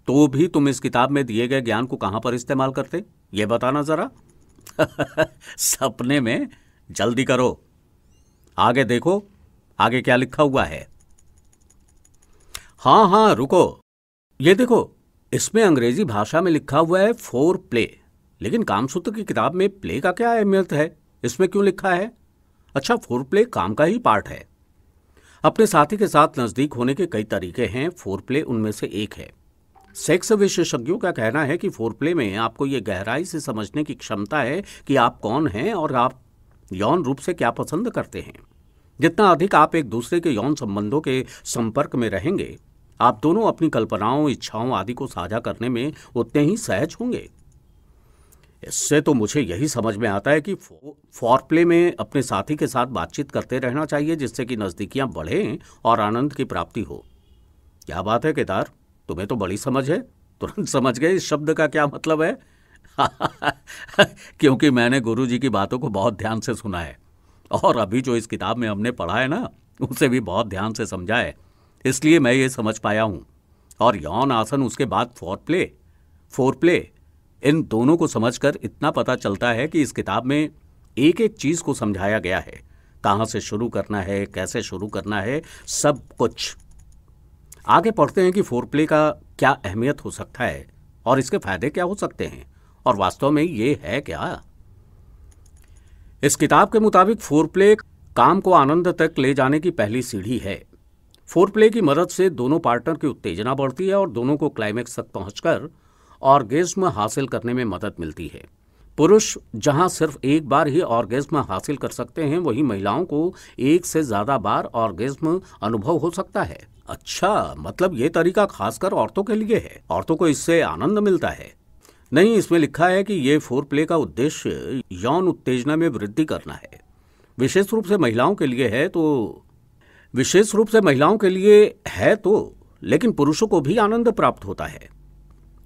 तो भी तुम इस किताब में दिए गए ज्ञान को कहां पर इस्तेमाल करते ये बताना ज़रा सपने में जल्दी करो आगे देखो आगे क्या लिखा हुआ है हाँ हाँ रुको ये देखो इसमें अंग्रेजी भाषा में लिखा हुआ है फोर प्ले लेकिन कामसूत्र की किताब में प्ले का क्या अहमियत है इसमें क्यों लिखा है अच्छा फोर प्ले काम का ही पार्ट है अपने साथी के साथ नज़दीक होने के कई तरीके हैं फोर प्ले उनमें से एक है सेक्स विशेषज्ञों का कहना है कि फोर प्ले में आपको ये गहराई से समझने की क्षमता है कि आप कौन हैं और आप यौन रूप से क्या पसंद करते हैं जितना अधिक आप एक दूसरे के यौन संबंधों के संपर्क में रहेंगे आप दोनों अपनी कल्पनाओं इच्छाओं आदि को साझा करने में उतने ही सहज होंगे इससे तो मुझे यही समझ में आता है कि फॉरप्ले में अपने साथी के साथ बातचीत करते रहना चाहिए जिससे कि नज़दीकियाँ बढ़ें और आनंद की प्राप्ति हो क्या बात है केदार तुम्हें तो बड़ी समझ है तुरंत समझ गए इस शब्द का क्या मतलब है क्योंकि मैंने गुरु जी की बातों को बहुत ध्यान से सुना है और अभी जो इस किताब में हमने पढ़ा है ना उसे भी बहुत ध्यान से समझा है इसलिए मैं ये समझ पाया हूँ और यौन आसन उसके बाद फोर प्ले फोर प्ले इन दोनों को समझकर इतना पता चलता है कि इस किताब में एक एक चीज़ को समझाया गया है कहां से शुरू करना है कैसे शुरू करना है सब कुछ आगे पढ़ते हैं कि फोरप्ले का क्या अहमियत हो सकता है और इसके फायदे क्या हो सकते हैं और वास्तव में ये है क्या इस किताब के मुताबिक फोरप्ले काम को आनंद तक ले जाने की पहली सीढ़ी है फोर प्ले की मदद से दोनों पार्टनर की उत्तेजना बढ़ती है और दोनों को क्लाइमेक्स तक पहुंचकर ऑर्गेज्म हासिल करने में मदद मिलती है पुरुष जहां सिर्फ एक बार ही ऑर्गेज्म हासिल कर सकते हैं वही महिलाओं को एक से ज़्यादा बार ऑर्गेज्म अनुभव हो सकता है अच्छा मतलब ये तरीका खासकर औरतों के लिए है औरतों को इससे आनंद मिलता है नहीं इसमें लिखा है कि ये फोर प्ले का उद्देश्य यौन उत्तेजना में वृद्धि करना है विशेष रूप से महिलाओं के लिए है तो विशेष रूप से महिलाओं के लिए है तो लेकिन पुरुषों को भी आनंद प्राप्त होता है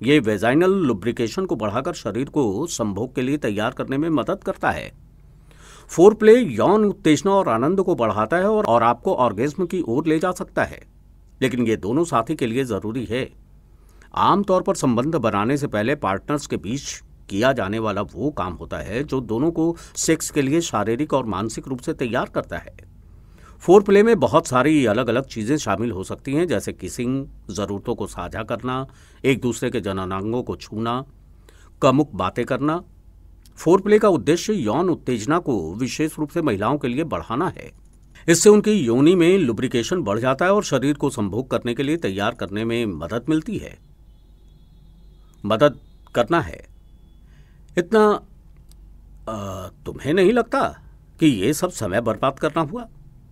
ये वेजाइनल लुब्रिकेशन को बढ़ाकर शरीर को संभोग के लिए तैयार करने में मदद करता है फोर प्ले यौन उत्तेजना और आनंद को बढ़ाता है और, आपको ऑर्गेज्म की ओर ले जा सकता है लेकिन ये दोनों साथी के लिए ज़रूरी है आमतौर पर संबंध बनाने से पहले पार्टनर्स के बीच किया जाने वाला वो काम होता है जो दोनों को सेक्स के लिए शारीरिक और मानसिक रूप से तैयार करता है फोर प्ले में बहुत सारी अलग अलग चीज़ें शामिल हो सकती हैं जैसे किसिंग ज़रूरतों को साझा करना एक दूसरे के जननांगों को छूना कमुक बातें करना फोर प्ले का उद्देश्य यौन उत्तेजना को विशेष रूप से महिलाओं के लिए बढ़ाना है इससे उनकी योनि में लुब्रिकेशन बढ़ जाता है और शरीर को संभोग करने के लिए तैयार करने में मदद मिलती है मदद करना है इतना आ, तुम्हें नहीं लगता कि ये सब समय बर्बाद करना हुआ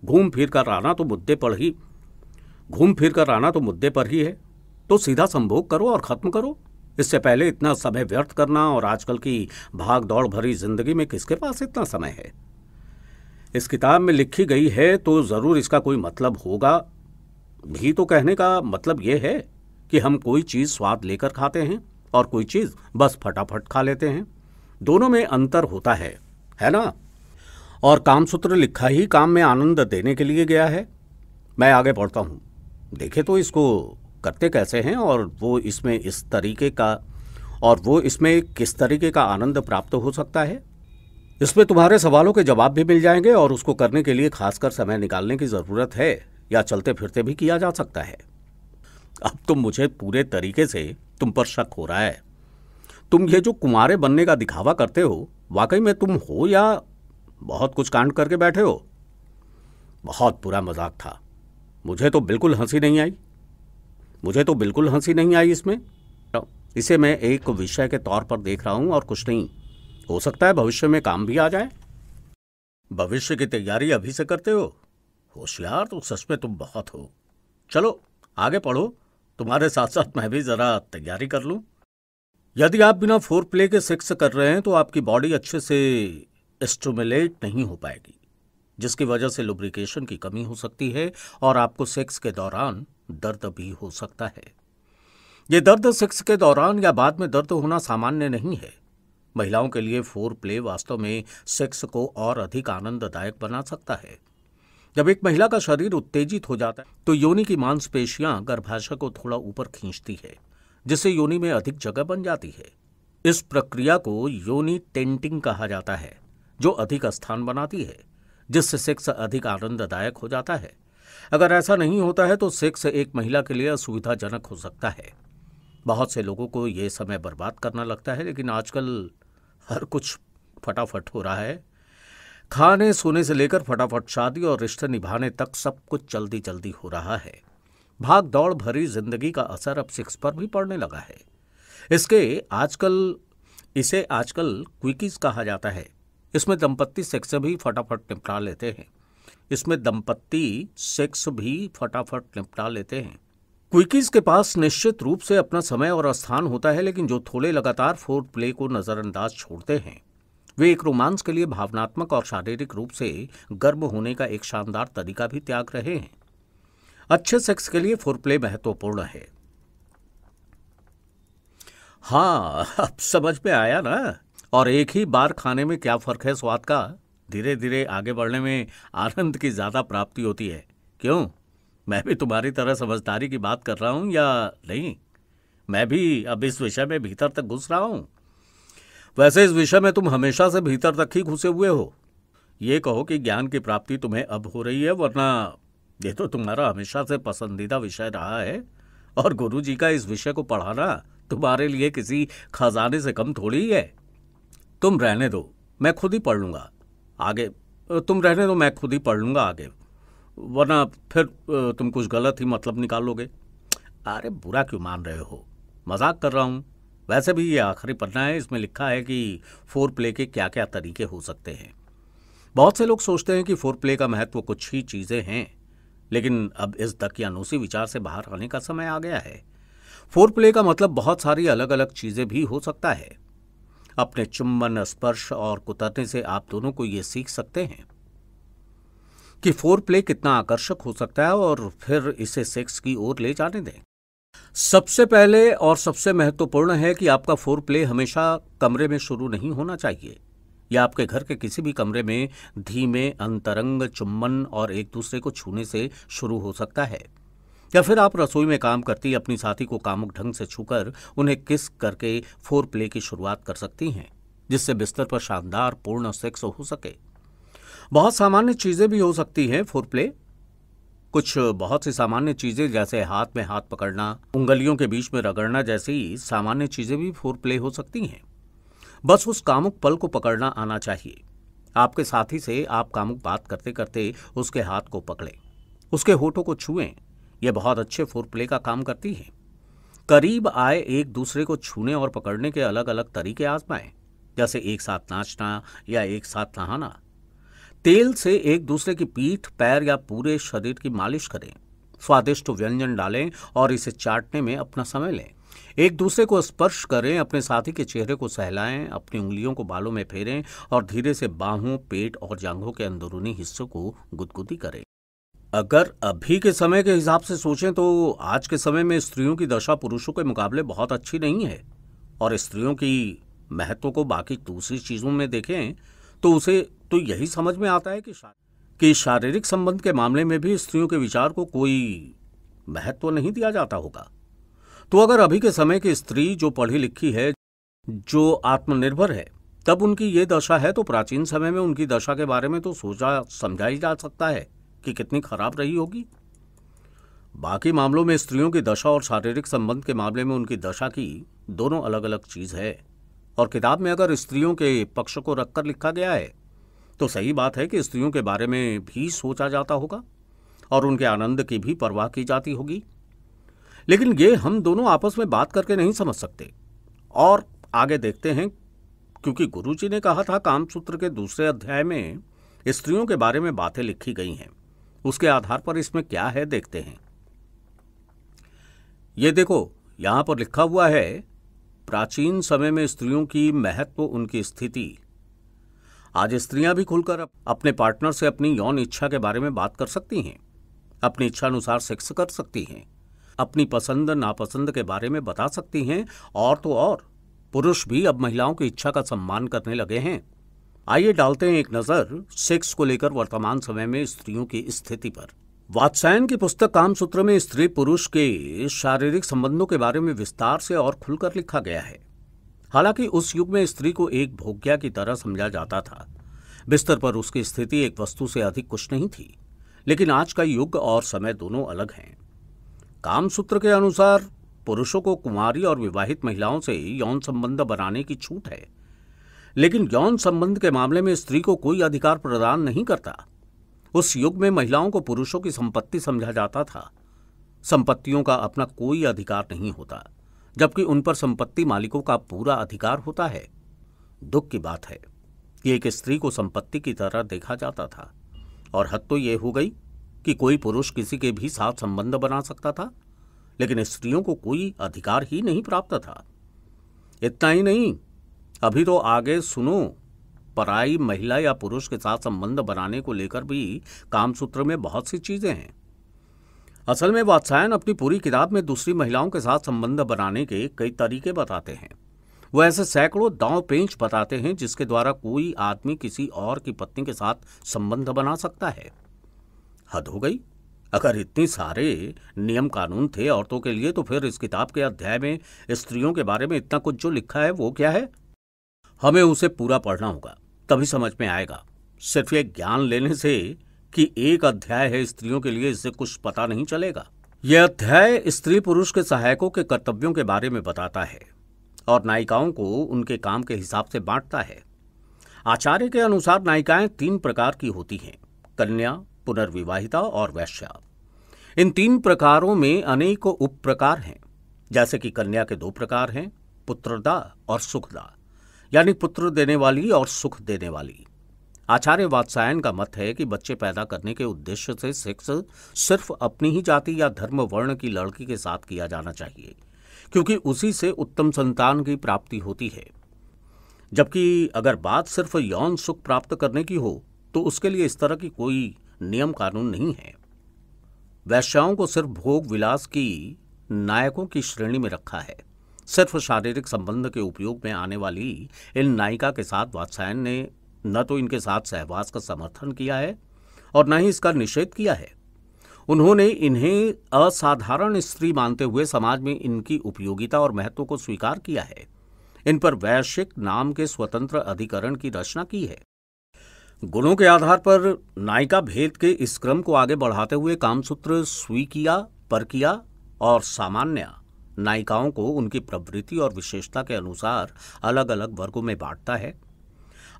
घूम फिर कर आना तो मुद्दे पर ही घूम फिर कर आना तो मुद्दे पर ही है तो सीधा संभोग करो और ख़त्म करो इससे पहले इतना समय व्यर्थ करना और आजकल की भाग दौड़ भरी जिंदगी में किसके पास इतना समय है इस किताब में लिखी गई है तो ज़रूर इसका कोई मतलब होगा भी तो कहने का मतलब यह है कि हम कोई चीज़ स्वाद लेकर खाते हैं और कोई चीज़ बस फटाफट खा लेते हैं दोनों में अंतर होता है है ना और कामसूत्र लिखा ही काम में आनंद देने के लिए गया है मैं आगे पढ़ता हूँ देखे तो इसको करते कैसे हैं और वो इसमें इस तरीके का और वो इसमें किस तरीके का आनंद प्राप्त हो सकता है इसमें तुम्हारे सवालों के जवाब भी मिल जाएंगे और उसको करने के लिए खासकर समय निकालने की ज़रूरत है या चलते फिरते भी किया जा सकता है अब तुम तो मुझे पूरे तरीके से तुम पर शक हो रहा है तुम ये जो कुमारे बनने का दिखावा करते हो वाकई में तुम हो या बहुत कुछ कांड करके बैठे हो बहुत बुरा मजाक था मुझे तो बिल्कुल हंसी नहीं आई मुझे तो बिल्कुल हंसी नहीं आई इसमें इसे मैं एक विषय के तौर पर देख रहा हूं और कुछ नहीं हो सकता है भविष्य में काम भी आ जाए भविष्य की तैयारी अभी से करते हो होशियार तो सच में तुम बहुत हो चलो आगे पढ़ो तुम्हारे साथ साथ मैं भी जरा तैयारी कर लूं यदि आप बिना फोर प्ले के सेक्स कर रहे हैं तो आपकी बॉडी अच्छे से एस्टोमेलेट नहीं हो पाएगी जिसकी वजह से लुब्रिकेशन की कमी हो सकती है और आपको सेक्स के दौरान दर्द भी हो सकता है ये दर्द सेक्स के दौरान या बाद में दर्द होना सामान्य नहीं है महिलाओं के लिए फोर प्ले वास्तव में सेक्स को और अधिक आनंददायक बना सकता है जब एक महिला का शरीर उत्तेजित हो जाता है तो योनि की मांसपेशियां गर्भाशय को थोड़ा ऊपर खींचती है जिससे योनि में अधिक जगह बन जाती है इस प्रक्रिया को योनि टेंटिंग कहा जाता है जो अधिक स्थान बनाती है जिससे सेक्स अधिक आनंददायक हो जाता है अगर ऐसा नहीं होता है तो सेक्स एक महिला के लिए असुविधाजनक हो सकता है बहुत से लोगों को ये समय बर्बाद करना लगता है लेकिन आजकल हर कुछ फटाफट हो रहा है खाने सोने से लेकर फटाफट शादी और रिश्ते निभाने तक सब कुछ जल्दी जल्दी हो रहा है भाग दौड़ भरी जिंदगी का असर अब सेक्स पर भी पड़ने लगा है इसके आजकल इसे आजकल क्विकीज कहा जाता है इसमें दंपत्ति सेक्स भी फटाफट निपटा लेते हैं इसमें दंपत्ति सेक्स भी फटाफट निपटा लेते हैं क्विकीज के पास निश्चित रूप से अपना समय और स्थान होता है लेकिन जो थोड़े लगातार फोर प्ले को नज़रअंदाज छोड़ते हैं वे एक रोमांस के लिए भावनात्मक और शारीरिक रूप से गर्व होने का एक शानदार तरीका भी त्याग रहे हैं अच्छे सेक्स के लिए फोर प्ले महत्वपूर्ण है हाँ अब समझ में आया ना और एक ही बार खाने में क्या फ़र्क है स्वाद का धीरे धीरे आगे बढ़ने में आनंद की ज़्यादा प्राप्ति होती है क्यों मैं भी तुम्हारी तरह समझदारी की बात कर रहा हूँ या नहीं मैं भी अब इस विषय में भीतर तक घुस रहा हूँ वैसे इस विषय में तुम हमेशा से भीतर तक ही घुसे हुए हो ये कहो कि ज्ञान की प्राप्ति तुम्हें अब हो रही है वरना यह तो तुम्हारा हमेशा से पसंदीदा विषय रहा है और गुरु जी का इस विषय को पढ़ाना तुम्हारे लिए किसी खजाने से कम थोड़ी है तुम रहने दो मैं खुद ही पढ़ लूँगा आगे तुम रहने दो मैं खुद ही पढ़ लूँगा आगे वरना फिर तुम कुछ गलत ही मतलब निकालोगे अरे बुरा क्यों मान रहे हो मजाक कर रहा हूँ वैसे भी ये आखिरी पढ़ना है इसमें लिखा है कि फोर प्ले के क्या क्या तरीके हो सकते हैं बहुत से लोग सोचते हैं कि फोर प्ले का महत्व कुछ ही चीज़ें हैं लेकिन अब इस तक अनुसी विचार से बाहर आने का समय आ गया है फोर प्ले का मतलब बहुत सारी अलग अलग चीज़ें भी हो सकता है अपने चुम्बन स्पर्श और कुतरने से आप दोनों को यह सीख सकते हैं कि फोर प्ले कितना आकर्षक हो सकता है और फिर इसे सेक्स की ओर ले जाने दें सबसे पहले और सबसे महत्वपूर्ण है कि आपका फोर प्ले हमेशा कमरे में शुरू नहीं होना चाहिए या आपके घर के किसी भी कमरे में धीमे अंतरंग चुम्बन और एक दूसरे को छूने से शुरू हो सकता है या फिर आप रसोई में काम करती अपनी साथी को कामुक ढंग से छूकर उन्हें किस करके फोर प्ले की शुरुआत कर सकती हैं जिससे बिस्तर पर शानदार पूर्ण सेक्स हो सके बहुत सामान्य चीज़ें भी हो सकती हैं फोर प्ले कुछ बहुत सी सामान्य चीज़ें जैसे हाथ में हाथ पकड़ना उंगलियों के बीच में रगड़ना जैसी सामान्य चीज़ें भी फोर प्ले हो सकती हैं बस उस कामुक पल को पकड़ना आना चाहिए आपके साथी से आप कामुक बात करते करते उसके हाथ को पकड़ें उसके होठों को छुएं यह बहुत अच्छे फोर प्ले का काम करती है करीब आए एक दूसरे को छूने और पकड़ने के अलग अलग तरीके आजमाएं जैसे एक साथ नाचना या एक साथ नहाना तेल से एक दूसरे की पीठ पैर या पूरे शरीर की मालिश करें स्वादिष्ट व्यंजन डालें और इसे चाटने में अपना समय लें एक दूसरे को स्पर्श करें अपने साथी के चेहरे को सहलाएं अपनी उंगलियों को बालों में फेरें और धीरे से बाहों पेट और जांघों के अंदरूनी हिस्सों को गुदगुदी करें अगर अभी के समय के हिसाब से सोचें तो आज के समय में स्त्रियों की दशा पुरुषों के मुकाबले बहुत अच्छी नहीं है और स्त्रियों की महत्व को बाकी दूसरी चीज़ों में देखें तो उसे तो यही समझ में आता है कि कि शारीरिक संबंध के मामले में भी स्त्रियों के विचार को कोई महत्व नहीं दिया जाता होगा तो अगर अभी के समय की स्त्री जो पढ़ी लिखी है जो आत्मनिर्भर है तब उनकी ये दशा है तो प्राचीन समय में उनकी दशा के बारे में तो सोचा समझा ही जा सकता है कि कितनी खराब रही होगी बाकी मामलों में स्त्रियों की दशा और शारीरिक संबंध के मामले में उनकी दशा की दोनों अलग अलग चीज़ है और किताब में अगर स्त्रियों के पक्ष को रखकर लिखा गया है तो सही बात है कि स्त्रियों के बारे में भी सोचा जाता होगा और उनके आनंद की भी परवाह की जाती होगी लेकिन ये हम दोनों आपस में बात करके नहीं समझ सकते और आगे देखते हैं क्योंकि गुरुजी ने कहा था कामसूत्र के दूसरे अध्याय में स्त्रियों के बारे में बातें लिखी गई हैं उसके आधार पर इसमें क्या है देखते हैं ये देखो यहां पर लिखा हुआ है प्राचीन समय में स्त्रियों की महत्व उनकी स्थिति आज स्त्रियां भी खुलकर अपने पार्टनर से अपनी यौन इच्छा के बारे में बात कर सकती हैं अपनी इच्छा अनुसार सेक्स कर सकती हैं अपनी पसंद नापसंद के बारे में बता सकती हैं और तो और पुरुष भी अब महिलाओं की इच्छा का सम्मान करने लगे हैं आइए डालते हैं एक नज़र सेक्स को लेकर वर्तमान समय में स्त्रियों की स्थिति पर वात्सायन की पुस्तक कामसूत्र में स्त्री पुरुष के शारीरिक संबंधों के बारे में विस्तार से और खुलकर लिखा गया है हालांकि उस युग में स्त्री को एक भोग्या की तरह समझा जाता था बिस्तर पर उसकी स्थिति एक वस्तु से अधिक कुछ नहीं थी लेकिन आज का युग और समय दोनों अलग हैं कामसूत्र के अनुसार पुरुषों को कुमारी और विवाहित महिलाओं से यौन संबंध बनाने की छूट है लेकिन यौन संबंध के मामले में स्त्री को कोई अधिकार प्रदान नहीं करता उस युग में महिलाओं को पुरुषों की संपत्ति समझा जाता था संपत्तियों का अपना कोई अधिकार नहीं होता जबकि उन पर संपत्ति मालिकों का पूरा अधिकार होता है दुख की बात है कि एक स्त्री को संपत्ति की तरह देखा जाता था और हद तो यह हो गई कि कोई पुरुष किसी के भी साथ संबंध बना सकता था लेकिन स्त्रियों को कोई अधिकार ही नहीं प्राप्त था इतना ही नहीं अभी तो आगे सुनो पराई महिला या पुरुष के साथ संबंध बनाने को लेकर भी कामसूत्र में बहुत सी चीजें हैं असल में वात्सायन अपनी पूरी किताब में दूसरी महिलाओं के साथ संबंध बनाने के कई तरीके बताते हैं वह ऐसे सैकड़ों दांव पेंच बताते हैं जिसके द्वारा कोई आदमी किसी और की पत्नी के साथ संबंध बना सकता है हद हो गई अगर इतने सारे नियम कानून थे औरतों के लिए तो फिर इस किताब के अध्याय में स्त्रियों के बारे में इतना कुछ जो लिखा है वो क्या है हमें उसे पूरा पढ़ना होगा तभी समझ में आएगा सिर्फ ये ज्ञान लेने से कि एक अध्याय है स्त्रियों के लिए इससे कुछ पता नहीं चलेगा यह अध्याय स्त्री पुरुष के सहायकों के कर्तव्यों के बारे में बताता है और नायिकाओं को उनके काम के हिसाब से बांटता है आचार्य के अनुसार नायिकाएं तीन प्रकार की होती हैं कन्या पुनर्विवाहिता और वैश्या इन तीन प्रकारों में अनेकों उप प्रकार हैं जैसे कि कन्या के दो प्रकार हैं पुत्रदा और सुखदा यानी पुत्र देने वाली और सुख देने वाली आचार्य वात्सायन का मत है कि बच्चे पैदा करने के उद्देश्य से सेक्स सिर्फ अपनी ही जाति या धर्म वर्ण की लड़की के साथ किया जाना चाहिए क्योंकि उसी से उत्तम संतान की प्राप्ति होती है जबकि अगर बात सिर्फ यौन सुख प्राप्त करने की हो तो उसके लिए इस तरह की कोई नियम कानून नहीं है वैश्याओं को सिर्फ भोग विलास की नायकों की श्रेणी में रखा है सिर्फ शारीरिक संबंध के उपयोग में आने वाली इन नायिका के साथ वात्सायन ने न तो इनके साथ सहवास का समर्थन किया है और न ही इसका निषेध किया है उन्होंने इन्हें असाधारण स्त्री मानते हुए समाज में इनकी उपयोगिता और महत्व को स्वीकार किया है इन पर वैश्विक नाम के स्वतंत्र अधिकरण की रचना की है गुणों के आधार पर नायिका भेद के इस क्रम को आगे बढ़ाते हुए कामसूत्र स्वीकिया परकिया और सामान्य नायिकाओं को उनकी प्रवृत्ति और विशेषता के अनुसार अलग अलग वर्गों में बांटता है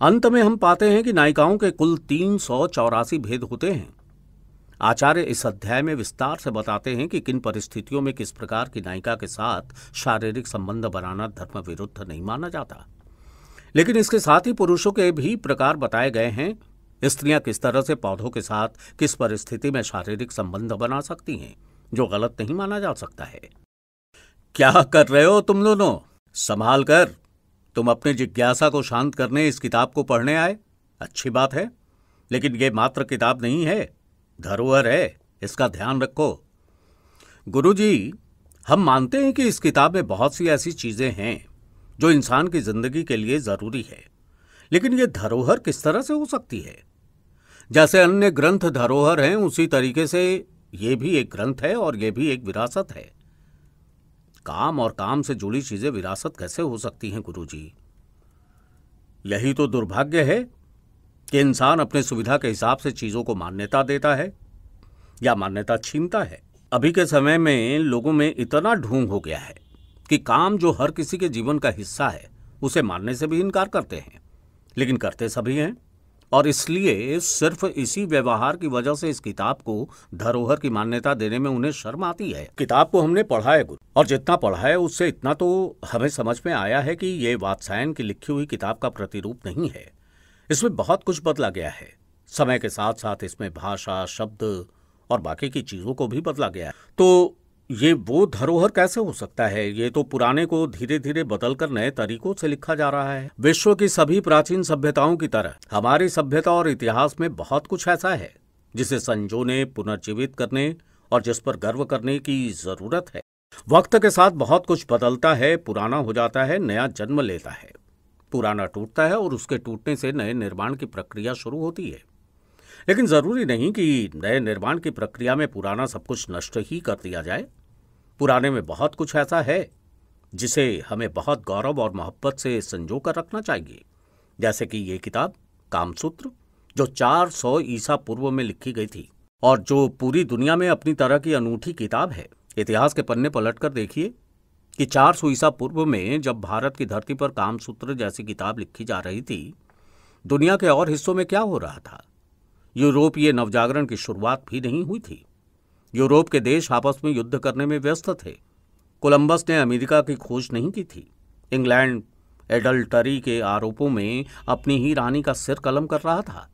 अंत में हम पाते हैं कि नायिकाओं के कुल तीन भेद होते हैं आचार्य इस अध्याय में विस्तार से बताते हैं कि किन परिस्थितियों में किस प्रकार की नायिका के साथ शारीरिक संबंध बनाना धर्म विरुद्ध नहीं माना जाता लेकिन इसके साथ ही पुरुषों के भी प्रकार बताए गए हैं स्त्रियां किस तरह से पौधों के साथ किस परिस्थिति में शारीरिक संबंध बना सकती हैं जो गलत नहीं माना जा सकता है क्या कर रहे हो तुम दोनों संभाल कर तुम अपने जिज्ञासा को शांत करने इस किताब को पढ़ने आए अच्छी बात है लेकिन ये मात्र किताब नहीं है धरोहर है इसका ध्यान रखो गुरुजी हम मानते हैं कि इस किताब में बहुत सी ऐसी चीज़ें हैं जो इंसान की ज़िंदगी के लिए ज़रूरी है लेकिन यह धरोहर किस तरह से हो सकती है जैसे अन्य ग्रंथ धरोहर हैं उसी तरीके से ये भी एक ग्रंथ है और यह भी एक विरासत है काम और काम से जुड़ी चीजें विरासत कैसे हो सकती हैं गुरुजी? यही तो दुर्भाग्य है कि इंसान अपने सुविधा के हिसाब से चीजों को मान्यता देता है या मान्यता छीनता है अभी के समय में लोगों में इतना ढूंढ हो गया है कि काम जो हर किसी के जीवन का हिस्सा है उसे मानने से भी इनकार करते हैं लेकिन करते सभी हैं और इसलिए सिर्फ इसी व्यवहार की वजह से इस किताब को धरोहर की मान्यता देने में उन्हें शर्म आती है किताब को हमने पढ़ा है गुरु और जितना पढ़ा है उससे इतना तो हमें समझ में आया है कि ये वात्सायन की लिखी हुई किताब का प्रतिरूप नहीं है इसमें बहुत कुछ बदला गया है समय के साथ साथ इसमें भाषा शब्द और बाकी की चीज़ों को भी बदला गया है तो ये वो धरोहर कैसे हो सकता है ये तो पुराने को धीरे धीरे बदलकर नए तरीकों से लिखा जा रहा है विश्व की सभी प्राचीन सभ्यताओं की तरह हमारी सभ्यता और इतिहास में बहुत कुछ ऐसा है जिसे संजोने पुनर्जीवित करने और जिस पर गर्व करने की जरूरत है वक्त के साथ बहुत कुछ बदलता है पुराना हो जाता है नया जन्म लेता है पुराना टूटता है और उसके टूटने से नए निर्माण की प्रक्रिया शुरू होती है लेकिन जरूरी नहीं कि नए निर्माण की प्रक्रिया में पुराना सब कुछ नष्ट ही कर दिया जाए पुराने में बहुत कुछ ऐसा है जिसे हमें बहुत गौरव और मोहब्बत से संजो कर रखना चाहिए जैसे कि ये किताब कामसूत्र जो 400 ईसा पूर्व में लिखी गई थी और जो पूरी दुनिया में अपनी तरह की अनूठी किताब है इतिहास के पन्ने पलट कर देखिए कि 400 ईसा पूर्व में जब भारत की धरती पर कामसूत्र जैसी किताब लिखी जा रही थी दुनिया के और हिस्सों में क्या हो रहा था यूरोपीय नवजागरण की शुरुआत भी नहीं हुई थी यूरोप के देश आपस में युद्ध करने में व्यस्त थे कोलंबस ने अमेरिका की खोज नहीं की थी इंग्लैंड एडल्टरी के आरोपों में अपनी ही रानी का सिर कलम कर रहा था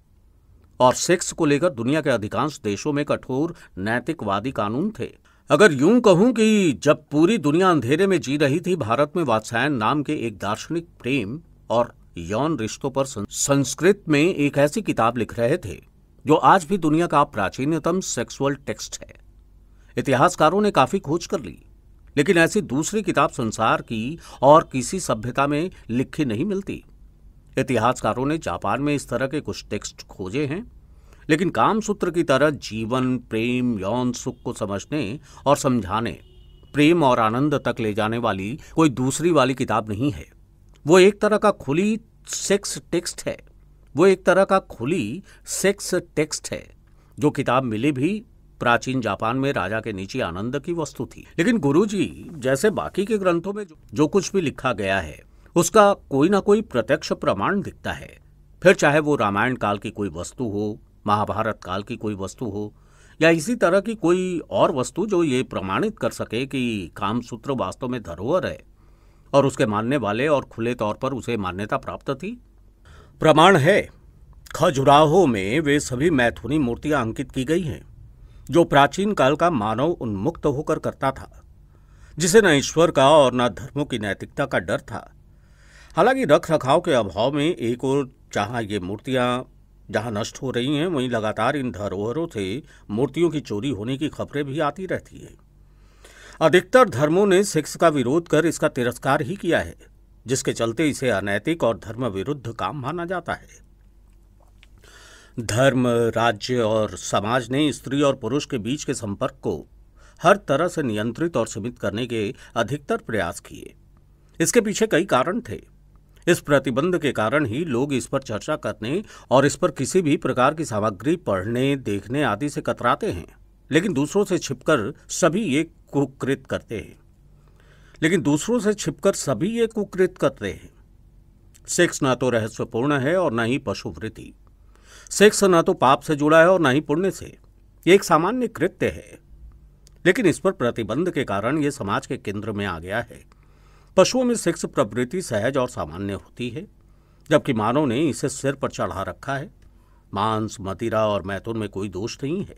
और सेक्स को लेकर दुनिया के अधिकांश देशों में कठोर नैतिकवादी कानून थे अगर यूं कहूं कि जब पूरी दुनिया अंधेरे में जी रही थी भारत में वात्सायन नाम के एक दार्शनिक प्रेम और यौन रिश्तों पर संस्कृत में एक ऐसी किताब लिख रहे थे जो आज भी दुनिया का प्राचीनतम सेक्सुअल टेक्स्ट है इतिहासकारों ने काफी खोज कर ली लेकिन ऐसी दूसरी किताब संसार की और किसी सभ्यता में लिखी नहीं मिलती इतिहासकारों ने जापान में इस तरह के कुछ टेक्स्ट खोजे हैं लेकिन कामसूत्र की तरह जीवन प्रेम यौन सुख को समझने और समझाने प्रेम और आनंद तक ले जाने वाली कोई दूसरी वाली किताब नहीं है वो एक तरह का खुली सेक्स टेक्स्ट है वो एक तरह का खुली सेक्स टेक्स्ट है जो किताब मिली भी प्राचीन जापान में राजा के नीचे आनंद की वस्तु थी लेकिन गुरुजी जैसे बाकी के ग्रंथों में जो कुछ भी लिखा गया है उसका कोई ना कोई प्रत्यक्ष प्रमाण दिखता है फिर चाहे वो रामायण काल की कोई वस्तु हो महाभारत काल की कोई वस्तु हो या इसी तरह की कोई और वस्तु जो ये प्रमाणित कर सके कि कामसूत्र वास्तव में धरोहर है और उसके मानने वाले और खुले तौर पर उसे मान्यता प्राप्त थी प्रमाण है खजुराहो में वे सभी मैथुनी मूर्तियां अंकित की गई हैं जो प्राचीन काल का मानव उन्मुक्त होकर करता था जिसे न ईश्वर का और न धर्मों की नैतिकता का डर था हालांकि रख रखाव के अभाव में एक और जहां ये मूर्तियां जहां नष्ट हो रही हैं वहीं लगातार इन धरोहरों से मूर्तियों की चोरी होने की खबरें भी आती रहती हैं अधिकतर धर्मों ने सेक्स का विरोध कर इसका तिरस्कार ही किया है जिसके चलते इसे अनैतिक और धर्म विरुद्ध काम माना जाता है धर्म राज्य और समाज ने स्त्री और पुरुष के बीच के संपर्क को हर तरह से नियंत्रित और सीमित करने के अधिकतर प्रयास किए इसके पीछे कई कारण थे इस प्रतिबंध के कारण ही लोग इस पर चर्चा करने और इस पर किसी भी प्रकार की सामग्री पढ़ने देखने आदि से कतराते हैं लेकिन दूसरों से छिपकर सभी ये कुकृत करते हैं लेकिन दूसरों से छिपकर सभी ये कुकृत करते हैं सेक्स ना तो रहस्यपूर्ण है और न ही पशुवृत्ति सेक्स ना तो पाप से जुड़ा है और ना ही पुण्य से ये एक सामान्य कृत्य है लेकिन इस पर प्रतिबंध के कारण ये समाज के केंद्र में आ गया है पशुओं में सेक्स प्रवृत्ति सहज और सामान्य होती है जबकि मानव ने इसे सिर पर चढ़ा रखा है मांस मदिरा और मैथुन में कोई दोष नहीं है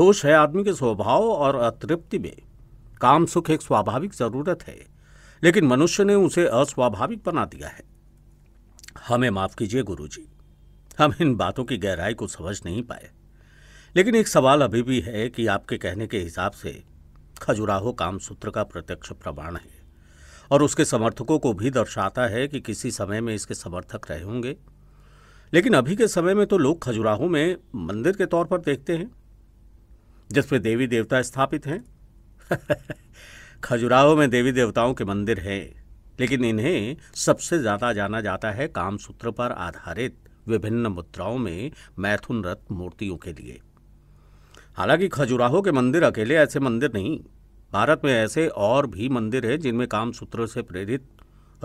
दोष है आदमी के स्वभाव और अतृप्ति में काम सुख एक स्वाभाविक जरूरत है लेकिन मनुष्य ने उसे अस्वाभाविक बना दिया है हमें माफ कीजिए गुरुजी हम इन बातों की गहराई को समझ नहीं पाए लेकिन एक सवाल अभी भी है कि आपके कहने के हिसाब से खजुराहो कामसूत्र का प्रत्यक्ष प्रमाण है और उसके समर्थकों को भी दर्शाता है कि किसी समय में इसके समर्थक रहे होंगे लेकिन अभी के समय में तो लोग खजुराहो में मंदिर के तौर पर देखते हैं जिसमें देवी देवता स्थापित हैं खजुराहो में देवी देवताओं के मंदिर हैं लेकिन इन्हें सबसे ज़्यादा जाना जाता है कामसूत्र पर आधारित विभिन्न मुद्राओं में मैथुन रत मूर्तियों के लिए हालांकि खजुराहो के मंदिर अकेले ऐसे मंदिर नहीं भारत में ऐसे और भी मंदिर हैं जिनमें कामसूत्र से प्रेरित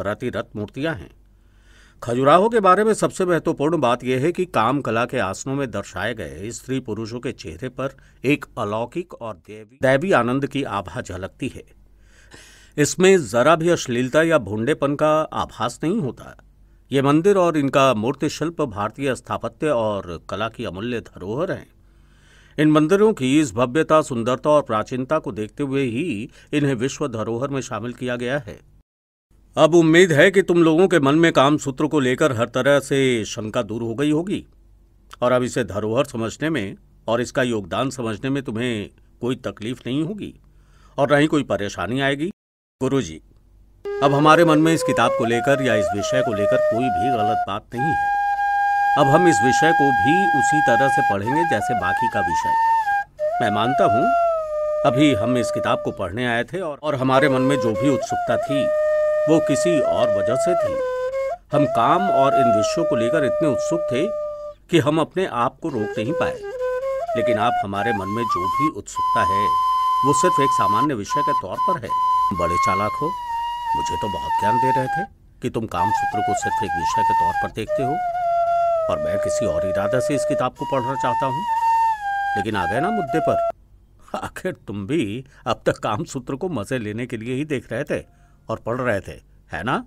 रतिरत मूर्तियां हैं खजुराहो के बारे में सबसे महत्वपूर्ण बात यह है कि काम कला के आसनों में दर्शाए गए स्त्री पुरुषों के चेहरे पर एक अलौकिक और देवी दैवी आनंद की आभा झलकती है इसमें जरा भी अश्लीलता या भूडेपन का आभास नहीं होता ये मंदिर और इनका मूर्तिशिल्प भारतीय स्थापत्य और कला की अमूल्य धरोहर हैं इन मंदिरों की इस भव्यता सुंदरता और प्राचीनता को देखते हुए ही इन्हें विश्व धरोहर में शामिल किया गया है अब उम्मीद है कि तुम लोगों के मन में काम सूत्र को लेकर हर तरह से शंका दूर हो गई होगी और अब इसे धरोहर समझने में और इसका योगदान समझने में तुम्हें कोई तकलीफ नहीं होगी और न ही कोई परेशानी आएगी गुरु जी अब हमारे मन में इस किताब को लेकर या इस विषय को लेकर कोई भी गलत बात नहीं है अब हम इस विषय को भी उसी तरह से पढ़ेंगे जैसे बाकी का विषय मैं मानता हूँ अभी हम इस किताब को पढ़ने आए थे और, और हमारे मन में जो भी उत्सुकता थी वो किसी और वजह से थी हम काम और इन विषयों को लेकर इतने उत्सुक थे कि हम अपने आप को रोक नहीं पाए लेकिन आप हमारे मन में जो भी उत्सुकता है वो सिर्फ एक सामान्य विषय के तौर पर है बड़े चालाक हो मुझे तो बहुत ज्ञान दे रहे थे कि तुम कामसूत्र को सिर्फ एक विषय के तौर पर देखते हो और मैं किसी और इरादा से इस किताब को पढ़ना चाहता हूँ लेकिन आ गए ना मुद्दे पर आखिर तुम भी अब तक कामसूत्र को मजे लेने के लिए ही देख रहे थे और पढ़ रहे थे है ना